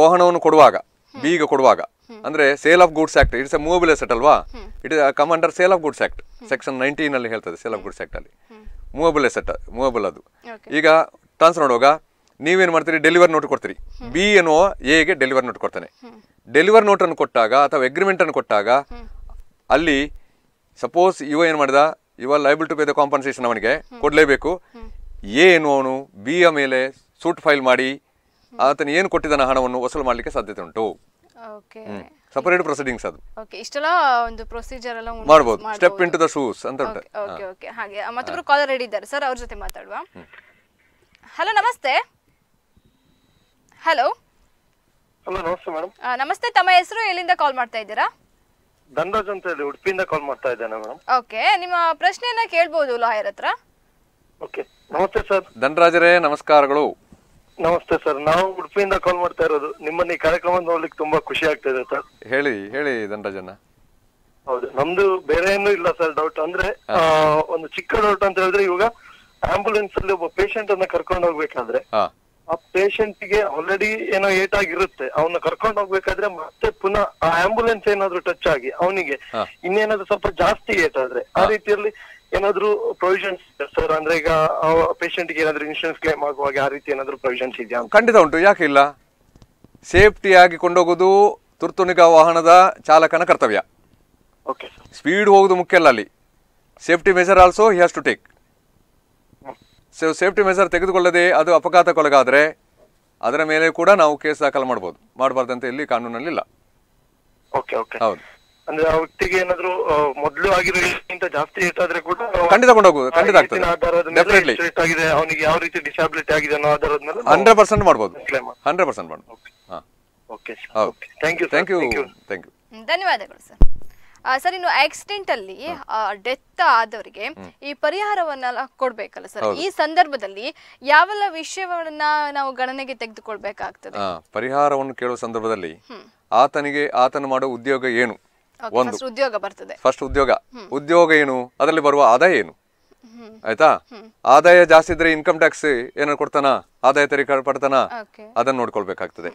ವಾಹನವನ್ನು ಕೊಡುವಾಗ ಬೀಗ ಕೊಡುವಾಗ ಅಂದ್ರೆ sale of goods act it's a movable asset ಅಲ್ವಾ it is come under sale of goods act section nineteen ಅಲ್ಲಿ ಹೇಳ್ತದೆ ಸೇಲ್ ಆಫ್ ಗೂಡ್ಸ್ ಆಕ್ಟ್ ಅಲ್ಲಿ ಮೂವಬಲ್ ಸೆಟ್ ಮೂವಬಲ್ ಅದು ಈಗ ಟ್ರಾನ್ಸ್ಫರ್ ನೋಡುವಾಗ ನೀವೇನು ಮಾಡ್ತೀರಿ ಡೆಲಿವರ್ ನೋಟ್ ಕೊಡ್ತೀರಿ ಬಿ ಎನ್ನುವ ಎಗೆ ಡೆಲಿವರ್ ನೋಟ್ ಕೊಡ್ತಾನೆ ಡೆಲಿವರ್ ನೋಟನ್ನು ಕೊಟ್ಟಾಗ ಅಥವಾ ಅನ್ನು ಕೊಟ್ಟಾಗ ಅಲ್ಲಿ ಸಪೋಸ್ ಇವ ಏನು ಮಾಡಿದ ಇವ liable to pay the compensation ಅವನಿಗೆ ಕೊಡಲೇಬೇಕು ಎ ಅವನು ಬಿ ಯ ಮೇಲೆ ಸೂಟ್ ಫೈಲ್ ಮಾಡಿ ಆತನ ಏನು ಕೊಟ್ಟಿದ್ದಾನೆ ಹಣವನ್ನು ವಸೂಲು ಮಾಡಲಿಕ್ಕೆ ಸಾಧ್ಯತೆ ಉಂಟು ಸಪರೇಟ್ ಪ್ರೊಸೀಡಿಂಗ್ಸ್ ಅದು ಓಕೆ ಇಷ್ಟೆಲ್ಲ ಒಂದು ಪ್ರೊಸೀಜರ್ ಎಲ್ಲ ಮಾಡಬಹುದು ಸ್ಟೆಪ್ ಇಂಟು ದ ಶೂಸ್ ಅಂತ ಓಕೆ ಓಕೆ ಹಾಗೆ ಮತ್ತೊಬ್ಬರು ಕಾಲ್ ರೆಡಿ ಇದ್ದಾರೆ ಸರ್ ಅವ್ರ ಜೊತೆ ಮಾತಾಡುವ ಹಲೋ ನಮಸ್ತೆ ಹಲೋ ಹಲೋ ನಮಸ್ತೆ ಮೇಡಂ ನಮಸ್ತೆ ತಮ್ಮ ಹೆಸರು ಎಲ್ಲಿಂದ ಕಾಲ್ ಮಾಡ್ತಾ ಇದ್ದೀರಾ ಧನರಾಜ್ ಅಂತ ಹೇಳಿ ಉಡುಪಿಯಿಂದ ಕಾಲ್ ಮಾಡ್ತಾ ಇದ್ದೇನೆ ಮೇಡಂ ಓಕೆ ನಿಮ್ಮ ಪ್ರಶ್ನೆಯನ್ನ ಕೇಳಬಹುದು ಲಾಯರ್ ಹತ್ರ ಓಕೆ ನಮಸ್ತೆ ಸರ್ ಧನ್ರಾಜರೇ ನಮಸ್ಕಾರಗಳು ನಮಸ್ತೆ ಸರ್ ನಾವು ಉಡುಪಿಯಿಂದ ಕಾಲ್ ಮಾಡ್ತಾ ಇರೋದು ನಿಮ್ಮನ್ನ ಈ ಕಾರ್ಯಕ್ರಮ ನೋಡ್ಲಿಕ್ಕೆ ತುಂಬಾ ಖುಷಿ ಆಗ್ತಾ ಇದೆ ಸರ್ ಹೇಳಿ ಹೇಳಿ ದಂಡಜನ ಹೌದು ನಮ್ದು ಬೇರೆ ಏನು ಇಲ್ಲ ಸರ್ ಡೌಟ್ ಅಂದ್ರೆ ಒಂದು ಚಿಕ್ಕ ಡೌಟ್ ಅಂತ ಹೇಳಿದ್ರೆ ಇವಾಗ ಆಂಬುಲೆನ್ಸ್ ಅಲ್ಲಿ ಒಬ್ಬ ಪೇಷಂಟ್ ಅನ್ನ ಕರ್ಕೊಂಡು ಹೋಗ್ಬೇಕಾದ್ರೆ ಆ ಪೇಷಂಟ್ ಗೆ ಆಲ್ರೆಡಿ ಏನೋ ಏಟ್ ಆಗಿರುತ್ತೆ ಅವನ್ನ ಕರ್ಕೊಂಡು ಹೋಗ್ಬೇಕಾದ್ರೆ ಮತ್ತೆ ಪುನಃ ಆ ಆಂಬುಲೆನ್ಸ್ ಏನಾದ್ರು ಟಚ್ ಆಗಿ ಅವನಿಗೆ ಇನ್ನೇನಾದ್ರು ಸ್ವಲ್ಪ ಜಾಸ್ತಿ ಏಟ್ ಆದ್ರೆ ಆ ರೀತಿಯಲ್ಲಿ ಏನಾದ್ರು ಪ್ರೊವಿಷನ್ಸ್ ಸರ್ ಅಂದ್ರೆ ಈಗ ಪೇಷಂಟ್ ಗೆ ಏನಾದ್ರು ಇನ್ಶೂರೆನ್ಸ್ ಕ್ಲೇಮ್ ಆಗುವಾಗ ಆ ರೀತಿ ಏನಾದ್ರೂ ಪ್ರೊವಿಷನ್ಸ್ ಇದೆಯಾ ಖಂಡಿತ ಉಂಟು ಯಾಕೆ ಇಲ್ಲ ಸೇಫ್ಟಿಯಾಗಿ ಕೊಂಡೋಗೋದು ತುರ್ತು ನಿಗಾ ವಾಹನದ ಚಾಲಕನ ಕರ್ತವ್ಯ ಓಕೆ ಸ್ಪೀಡ್ ಹೋಗುದು ಮುಖ್ಯ ಅಲ್ಲ ಅಲ್ಲಿ safety measure also he has to take so safety measure ತೆಗೆದುಕೊಳ್ಳದೆ ಅದು ಅಪಘಾತಕ್ಕೊಳಗಾದ್ರೆ ಅದರ ಮೇಲೆ ಕೂಡ ನಾವು ಕೇಸ್ ದಾಖಲು ಮಾಡಬಹುದು ಮಾಡಬಾರ್ದಂತ ಇಲ್ಲಿ ಕಾನೂನಲ್ಲಿ ಇಲ್ಲ ಓಕೆ ಓಕೆ ಹೌದು ಅಂದ್ರೆ ಆ ವ್ಯಕ್ತಿಗೆ ಏನಾದ್ರು ಮೊದಲು ಆಗಿರೋಕ್ಕಿಂತ ಜಾಸ್ತಿ ಏಟ್ ಆದ್ರೆ ಕೂಡ ಖಂಡಿತ ಕೊಂಡೋಗ್ಬೋದು ಖಂಡಿತ ಆಗ್ತದೆ ಆಗಿದೆ ಅವನಿಗೆ ಯಾವ ರೀತಿ ಡಿಸಾಬಿಲಿಟಿ ಆಗಿದೆ ಅನ್ನೋ ಆಧಾರದ ಮೇಲೆ ಹಂಡ್ರೆಡ್ ಪರ್ಸೆಂಟ್ ಮಾಡ್ಬೋದು Claim ಹಂಡ್ರೆಡ್ ಪರ್ಸೆಂಟ್ ಮಾಡ್ಬೋದು okay okay thank you thank you thank you ಧನ್ಯವಾದಗಳು ಸರ್ ಆ, ಸರ್ ಇನ್ನು ಆಕ್ಸಿಡೆಂಟ್ ಅಲ್ಲಿ ಡೆತ್ ಆದವರಿಗೆ ಈ ಪರಿಹಾರವನ್ನ ಕೊಡ್ಬೇಕಲ್ಲ ಸರ್ ಈ ಸಂದರ್ಭದಲ್ಲಿ ಯಾವೆಲ್ಲ ವಿಷಯವನ್ನ ನಾವು ಗಣನೆಗೆ ತೆಗೆದುಕೊಳ್ಬೇಕಾಗ್ತದೆ ಪರಿಹಾರವನ್ನು ಕೇಳುವ ಸಂದರ್ಭದಲ್ಲಿ ಆತನಿಗೆ ಆತನು ಮಾಡೋ ಉದ್ಯೋಗ ಏನು ಒಂದು ಉದ್ಯೋಗ ಬರ್ತದೆ ಫಸ್ಟ್ ಉದ್ಯೋಗ ಉದ್ಯೋಗ ಏನು ಅದರಲ್ಲಿ ಬರುವ ಆದಾಯ ಏನು ಆಯ್ತಾ ಆದಾಯ ಜಾಸ್ತಿ ಇದ್ರೆ ಇನ್ಕಮ್ ಟ್ಯಾಕ್ಸ್ ಏನಾದ್ರು ಕೊಡ್ತಾನ ಆದಾಯ ತೆರಿಗೆ ಪಡ್ತಾನ ಅದನ್ನ ನೋಡ್ಕೊಳ್ಬೇಕಾಗ್ತದೆ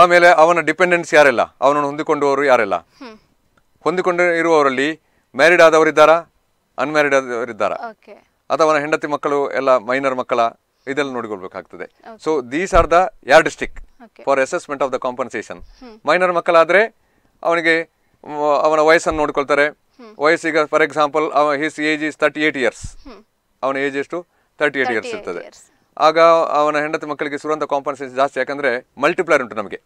ಆಮೇಲೆ ಅವನ ಡಿಪೆಂಡೆನ್ಸ್ ಯಾರೆಲ್ಲ ಅವನನ್ನು ಹೊಂದಿಕೊಂಡವರು ಯಾರೆಲ್ಲ ಹೊಂದಿಕೊಂಡು ಇರುವವರಲ್ಲಿ ಮ್ಯಾರಿಡ್ ಆದವರಿದ್ದಾರಾ ಅನ್ಮ್ಯಾರಿಡ್ ಆದವರಿದ್ದಾರ ಅಥವಾ ಅವನ ಹೆಂಡತಿ ಮಕ್ಕಳು ಎಲ್ಲ ಮೈನರ್ ಮಕ್ಕಳ ಇದೆಲ್ಲ ನೋಡಿಕೊಳ್ಬೇಕಾಗ್ತದೆ so these are the yardstick for assessment of the compensation minor ಮಕ್ಕಳಾದ್ರೆ ಅವನಿಗೆ ಅವನ ವಯಸ್ಸನ್ನು ನೋಡ್ಕೊಳ್ತಾರೆ ವಯಸ್ಸಿಗೆ ಫಾರ್ ಎಕ್ಸಾಂಪಲ್ ಅವ his age is thirty eight years ಅವನ ಏಜ್ ಎಷ್ಟು ತರ್ಟಿ ಏಟ್ ಇಯರ್ಸ್ ಇರ್ತದೆ ಆಗ ಅವನ ಹೆಂಡತಿ ಮಕ್ಕಳಿಗೆ ಸುರಂತ ಕಾಂಪನ್ಸೇಷನ್ ಜಾಸ್ತಿ ಯಾಕಂದ್ರೆ ಮಲ್ಟಿಪ್ಲೈರ್ ಉಂಟು ನಮಗೆ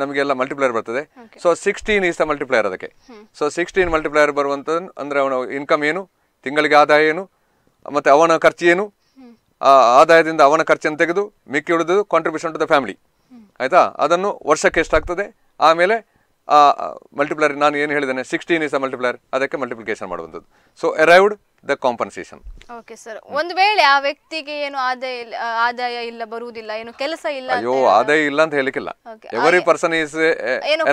ನಮಗೆಲ್ಲ ಮಲ್ಟಿಪ್ಲೈರ್ ಬರ್ತದೆ so sixteen is the multiplier ಅದಕ್ಕೆ ಸೊ ಸಿಕ್ಸ್ಟೀನ್ ಮಲ್ಟಿಪ್ಲೈರ್ ಬರುವಂಥದ್ದು ಅಂದ್ರೆ ಅವನ ಇನ್ಕಮ್ ಏನು ತಿಂಗಳಿಗೆ ಆದಾಯ ಏನು ಮತ್ತೆ ಅವನ ಖರ್ಚು ಏನು ಆ ಆದಾಯದಿಂದ ಅವನ ಖರ್ಚನ್ನು ತೆಗೆದು ಮಿಕ್ಕಿ ಉಳಿದು ಕಾಂಟ್ರಿಬ್ಯೂಷನ್ ಟು ದ ಫ್ಯಾಮಿಲಿ ಆಯ್ತಾ ಅದನ್ನು ವರ್ಷಕ್ಕೆ ಎಷ್ಟಾಗ್ತದೆ ಆಮೇಲೆ ಆ ಮಲ್ಟಿಪ್ಲರ್ ನಾನು ಏನು ಹೇಳಿದ್ದೇನೆ ಸಿಕ್ಸ್ಟೀನ್ ಇಸ್ ಅ ಮಲ್ಟಿಪ್ಲರ್ ಅದಕ್ಕೆ ಮಲ್ಟಿಪ್ಲಿಕೇಶನ್ ಮಾಡುವಂಥದ್ದು so arrived the compensation okay sir ಒಂದು ವೇಳೆ ಆ ವ್ಯಕ್ತಿಗೆ ಏನು ಆದಾಯ ಆದಾಯ ಇಲ್ಲ ಬರುವುದಿಲ್ಲ ಏನು ಕೆಲಸ ಇಲ್ಲ ಅಯ್ಯೋ ಆದಾಯ ಇಲ್ಲ ಅಂತ ಹೇಳಿಕ್ಕಿಲ್ಲ every person is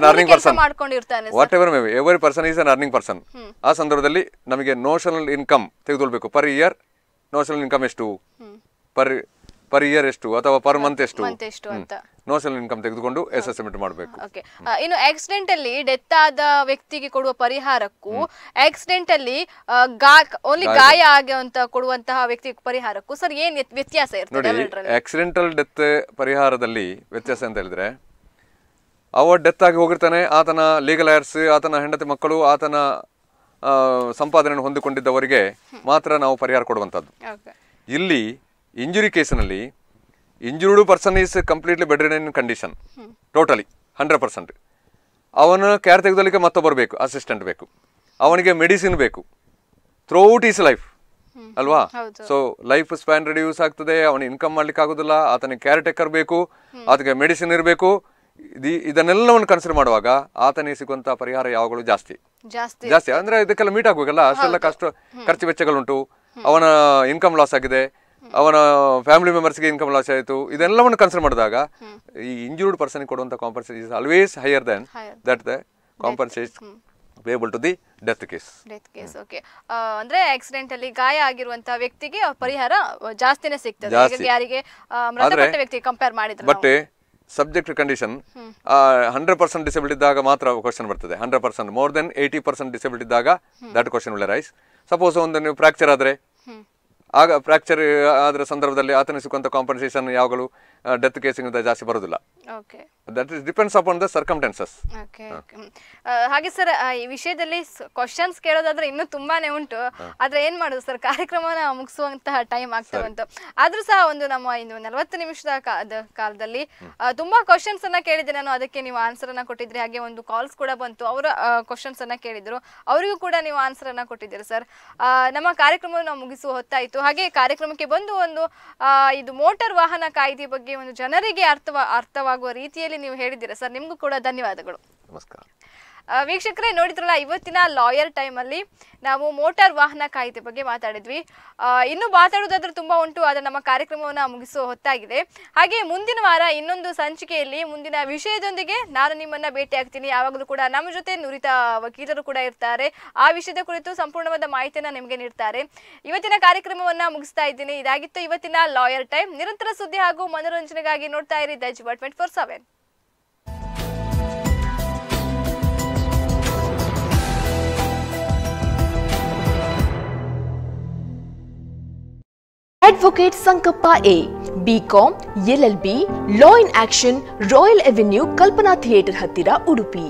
earning person ಮಾಡ್ಕೊಂಡಿರ್ತಾನೆ whatever may be every person is unearning person ಆ ಸಂದರ್ಭದಲ್ಲಿ ನಮಗೆ ನೋಷನಲ್ ಇನ್ಕಮ್ ತೆಗೆದುಕೊಳ್ಬೇಕು ಪರ್ ಇಯರ್ ನೋಷನಲ್ ಇನ್ಕಮ್ ಎಷ್ಟು ಪರ್ ಪರ್ ಇಯರ್ ಎಷ್ಟು ಅಥವಾ ಪರ್ ಮಂತ್ ಎಷ್ಟು ಮಂತ್ ಎಷ್ಟು ಅಂತ ಇನ್ಕಮ್ ತೆಗೆದುಕೊಂಡು ಅಸೆಸ್ಮೆಂಟ್ ಮಾಡಬೇಕು ಓಕೆ ಇನ್ನು ಆಕ್ಸಿಡೆಂಟ್ ಅಲ್ಲಿ ಡೆತ್ ಆದ ವ್ಯಕ್ತಿಗೆ ಕೊಡುವ ಪರಿಹಾರಕ್ಕೂ ಆಕ್ಸಿಡೆಂಟ್ ಅಲ್ಲಿ ಓನ್ಲಿ ಗಾಯ ಆಗುವಂತ ಕೊಡುವಂತಹ ವ್ಯಕ್ತಿ ಪರಿಹಾರಕ್ಕೂ ಸರ್ ಏನ್ ವ್ಯತ್ಯಾಸ ಇರ್ತದೆ ಆಕ್ಸಿಡೆಂಟಲ್ ಡೆತ್ ಪರಿಹಾರದಲ್ಲಿ ವ್ಯತ್ಯಾಸ ಅಂತ ಹೇಳಿದ್ರೆ ಅವ ಡೆತ್ ಆಗಿ ಹೋಗಿರ್ತಾನೆ ಆತನ ಲೀಗಲ್ ಏರ್ಸ್ ಆತನ ಹೆಂಡತಿ ಮಕ್ಕಳು ಆತನ ಸಂಪಾದನೆಯನ್ನು ಹೊಂದಿಕೊಂಡಿದ್ದವರಿಗೆ ಮಾತ್ರ ನಾವು ಪರಿಹಾರ ಕೊಡುವಂಥದ್ದು ಇಲ್ಲಿ ಇಂಜುರಿ ಕೇಸಿನಲ್ಲಿ injured person is completely bed in condition totally hundred percent ಅವನ ಕೇರ್ ತೆಗೆದಲಿಕ್ಕೆ ಮತ್ತೊಬ್ಬರು ಬೇಕು ಅಸಿಸ್ಟೆಂಟ್ ಬೇಕು ಅವನಿಗೆ ಮೆಡಿಸಿನ್ ಬೇಕು ಥ್ರೂಔಟ್ ಈಸ್ ಲೈಫ್ ಅಲ್ವಾ ಸೊ ಲೈಫ್ ಸ್ಪ್ಯಾನ್ ರಿಡ್ಯೂಸ್ ಆಗ್ತದೆ ಅವನ ಇನ್ಕಮ್ ಮಾಡ್ಲಿಕ್ಕೆ ಆಗೋದಿಲ್ಲ ಆತನಿಗೆ ಕೇರ್ ಟೇಕರ್ ಬೇಕು ಆತನಿಗೆ ಮೆಡಿಸಿನ್ ಇರಬೇಕು ಇದನ್ನೆಲ್ಲವನ್ನು ಕನ್ಸಿಡರ್ ಮಾಡುವಾಗ ಆತನಿಗೆ ಸಿಗುವಂತಹ ಪರಿಹಾರ ಯಾವಾಗಲೂ ಜಾಸ್ತಿ ಜಾಸ್ತಿ ಅಂದ್ರೆ ಇದಕ್ಕೆಲ್ಲ ಮೀಟ್ ಆಗ್ಬೇಕಲ್ಲ ಅಷ್ಟೆಲ್ಲ ಕಷ್ಟ ಖರ್ಚು ವೆಚ್ಚಗಳುಂಟು ಅವನ ಇನ್ಕಮ್ ಲಾಸ್ ಆಗಿದೆ ಅವನ ಫ್ಯಾಮಿಲಿ ಮೆಂಬರ್ಸ್ಗೆ ಇನ್ಕಮ್ ಲಾಸ್ ಆಯಿತು ಇದೆಲ್ಲವನ್ನು ಕನ್ಸಿಡರ್ ಮಾಡಿದಾಗ ಈ ಇಂಜೂರ್ಡ್ ಪರ್ಸನ್ ಕೊಡುವಂತ compensation is always higher than that the compensation payable to the death case death case okay ಅಂದ್ರೆ ಆಕ್ಸಿಡೆಂಟ್ ಅಲ್ಲಿ ಗಾಯ ಆಗಿರುವಂತ ವ್ಯಕ್ತಿಗೆ ಪರಿಹಾರ ಜಾಸ್ತಿನೇ ಸಿಗ್ತದೆ ಯಾರಿಗೆ ಮೃತಪಟ್ಟ ವ್ಯಕ್ತಿ ಕಂಪೇರ್ ಮಾಡಿದ್ರೆ but subject condition hundred percent disable ಇದ್ದಾಗ ಮಾತ್ರ ಕ್ವಶನ್ ಬರ್ತದೆ hundred percent more than eighty percent disable ಇದ್ದಾಗ that question will rise suppose ಒಂದು ನೀವು ಫ್ರಾಕ್ಚರ್ ಆದ್ರೆ ಆಗ ಫ್ರ್ಯಾಕ್ಚರ್ ಆದರ ಸಂದರ್ಭದಲ್ಲಿ ಆತನಿಸಿಕೊಂಥ ಕಾಂಪನ್ಸೇಷನ್ ಯಾವಾಗಲೂ ಡೆತ್ ಕೇಸಿನಿಂದ ಜಾಸ್ತಿ ಬರೋದಿಲ್ಲ okay that is depends upon the circumstances okay ಹಾಗೆ ಸರ್ ಈ ವಿಷಯದಲ್ಲಿ ಕ್ವಶನ್ಸ್ ಕೇಳೋದಾದ್ರೆ ಇನ್ನು ತುಂಬಾನೇ ಉಂಟು ಆದ್ರೆ ಏನ್ ಮಾಡೋದು ಸರ್ ಕಾರ್ಯಕ್ರಮನ ಮುಗಿಸುವಂತಹ ಟೈಮ್ ಆಗ್ತಾ ಬಂತು ಆದ್ರೂ ಸಹ ಒಂದು ನಮ್ಮ ಇನ್ನು ನಲವತ್ತು ನಿಮಿಷದ ಕಾಲದಲ್ಲಿ ತುಂಬಾ ಕ್ವಶನ್ಸ್ ಅನ್ನ ಕೇಳಿದೆ ನಾನು ಅದಕ್ಕೆ ನೀವು ಆನ್ಸರ್ ಅನ್ನ ಕೊಟ್ಟಿದ್ರಿ ಹಾಗೆ ಒಂದು ಕಾಲ್ಸ್ ಕೂಡ ಬಂತು ಅವರ ಕ್ವಶನ್ಸ್ ಅನ್ನ ಕೇಳಿದ್ರು ಅವರಿಗೂ ಕೂಡ ನೀವು ಆನ್ಸರ್ ಅನ್ನ ಕೊಟ್ಟಿದ್ದೀರಿ ಸರ್ ನಮ್ಮ ಕಾರ್ಯಕ್ರಮವನ್ನು ನಾವು ಮುಗಿಸುವ ಹೊತ್ತಾಯಿತು ಹಾಗೆ ಕಾರ್ಯಕ್ರಮಕ್ಕೆ ಬಂದು ಒಂದು ಇದು ಮೋಟಾರ್ ವಾಹನ ಕಾಯ್ದೆ ಬಗ್ಗೆ ಒಂದು ಜನರಿಗೆ ಅರ್ಥವ ಅರ್ಥವಾಗ ಸಾಧ್ಯವಾಗುವ ರೀತಿಯಲ್ಲಿ ನೀವು ಹೇಳಿದ್ದೀರಾ ಸರ್ ನಿಮಗೂ ಕೂಡ ಧನ್ಯವಾದಗಳು ನಮಸ್ಕಾರ ವೀಕ್ಷಕರೇ ನೋಡಿದ್ರಲ್ಲ ಇವತ್ತಿನ ಲಾಯರ್ ಟೈಮಲ್ಲಿ ನಾವು ಮೋಟಾರ್ ವಾಹನ ಕಾಯ್ದೆ ಬಗ್ಗೆ ಮಾತಾಡಿದ್ವಿ ಇನ್ನು ಮಾತಾಡೋದಾದ್ರೆ ತುಂಬಾ ಉಂಟು ಆದ್ರೆ ನಮ್ಮ ಕಾರ್ಯಕ್ರಮವನ್ನು ಮುಗಿಸುವ ಹೊತ್ತಾಗಿದೆ ಹಾಗೆ ಮುಂದಿನ ವಾರ ಇನ್ನೊಂದು ಸಂಚಿಕೆಯಲ್ಲಿ ಮುಂದಿನ ವಿಷಯದೊಂದಿಗೆ ನಾನು ನಿಮ್ಮನ್ನ ಭೇಟಿ ಆಗ್ತೀನಿ ಯಾವಾಗಲೂ ಕೂಡ ನಮ್ಮ ಜೊತೆ ನುರಿತ ವಕೀಲರು ಕೂಡ ಇರ್ತಾರೆ ಆ ವಿಷಯದ ಕುರಿತು ಸಂಪೂರ್ಣವಾದ ಮಾಹಿತಿಯನ್ನ ನಿಮಗೆ ನೀಡ್ತಾರೆ ಇವತ್ತಿನ ಕಾರ್ಯಕ್ರಮವನ್ನ ಮುಗಿಸ್ತಾ ಇದ್ದೀನಿ ಇದಾಗಿತ್ತು ಇವತ್ತಿನ ಲಾಯರ್ ಟೈಮ್ ನಿರಂತರ ಸುದ್ದಿ ಹಾಗೂ ಮನೋರಂಜನೆಗಾಗಿ ನೋಡ್ತಾ ಇರಿ ದಜ್ four seven advocate Sankappa A B Com L L B law in action royal avenue Kalpana theatre ಹತ್ತಿರ ಉಡುಪಿ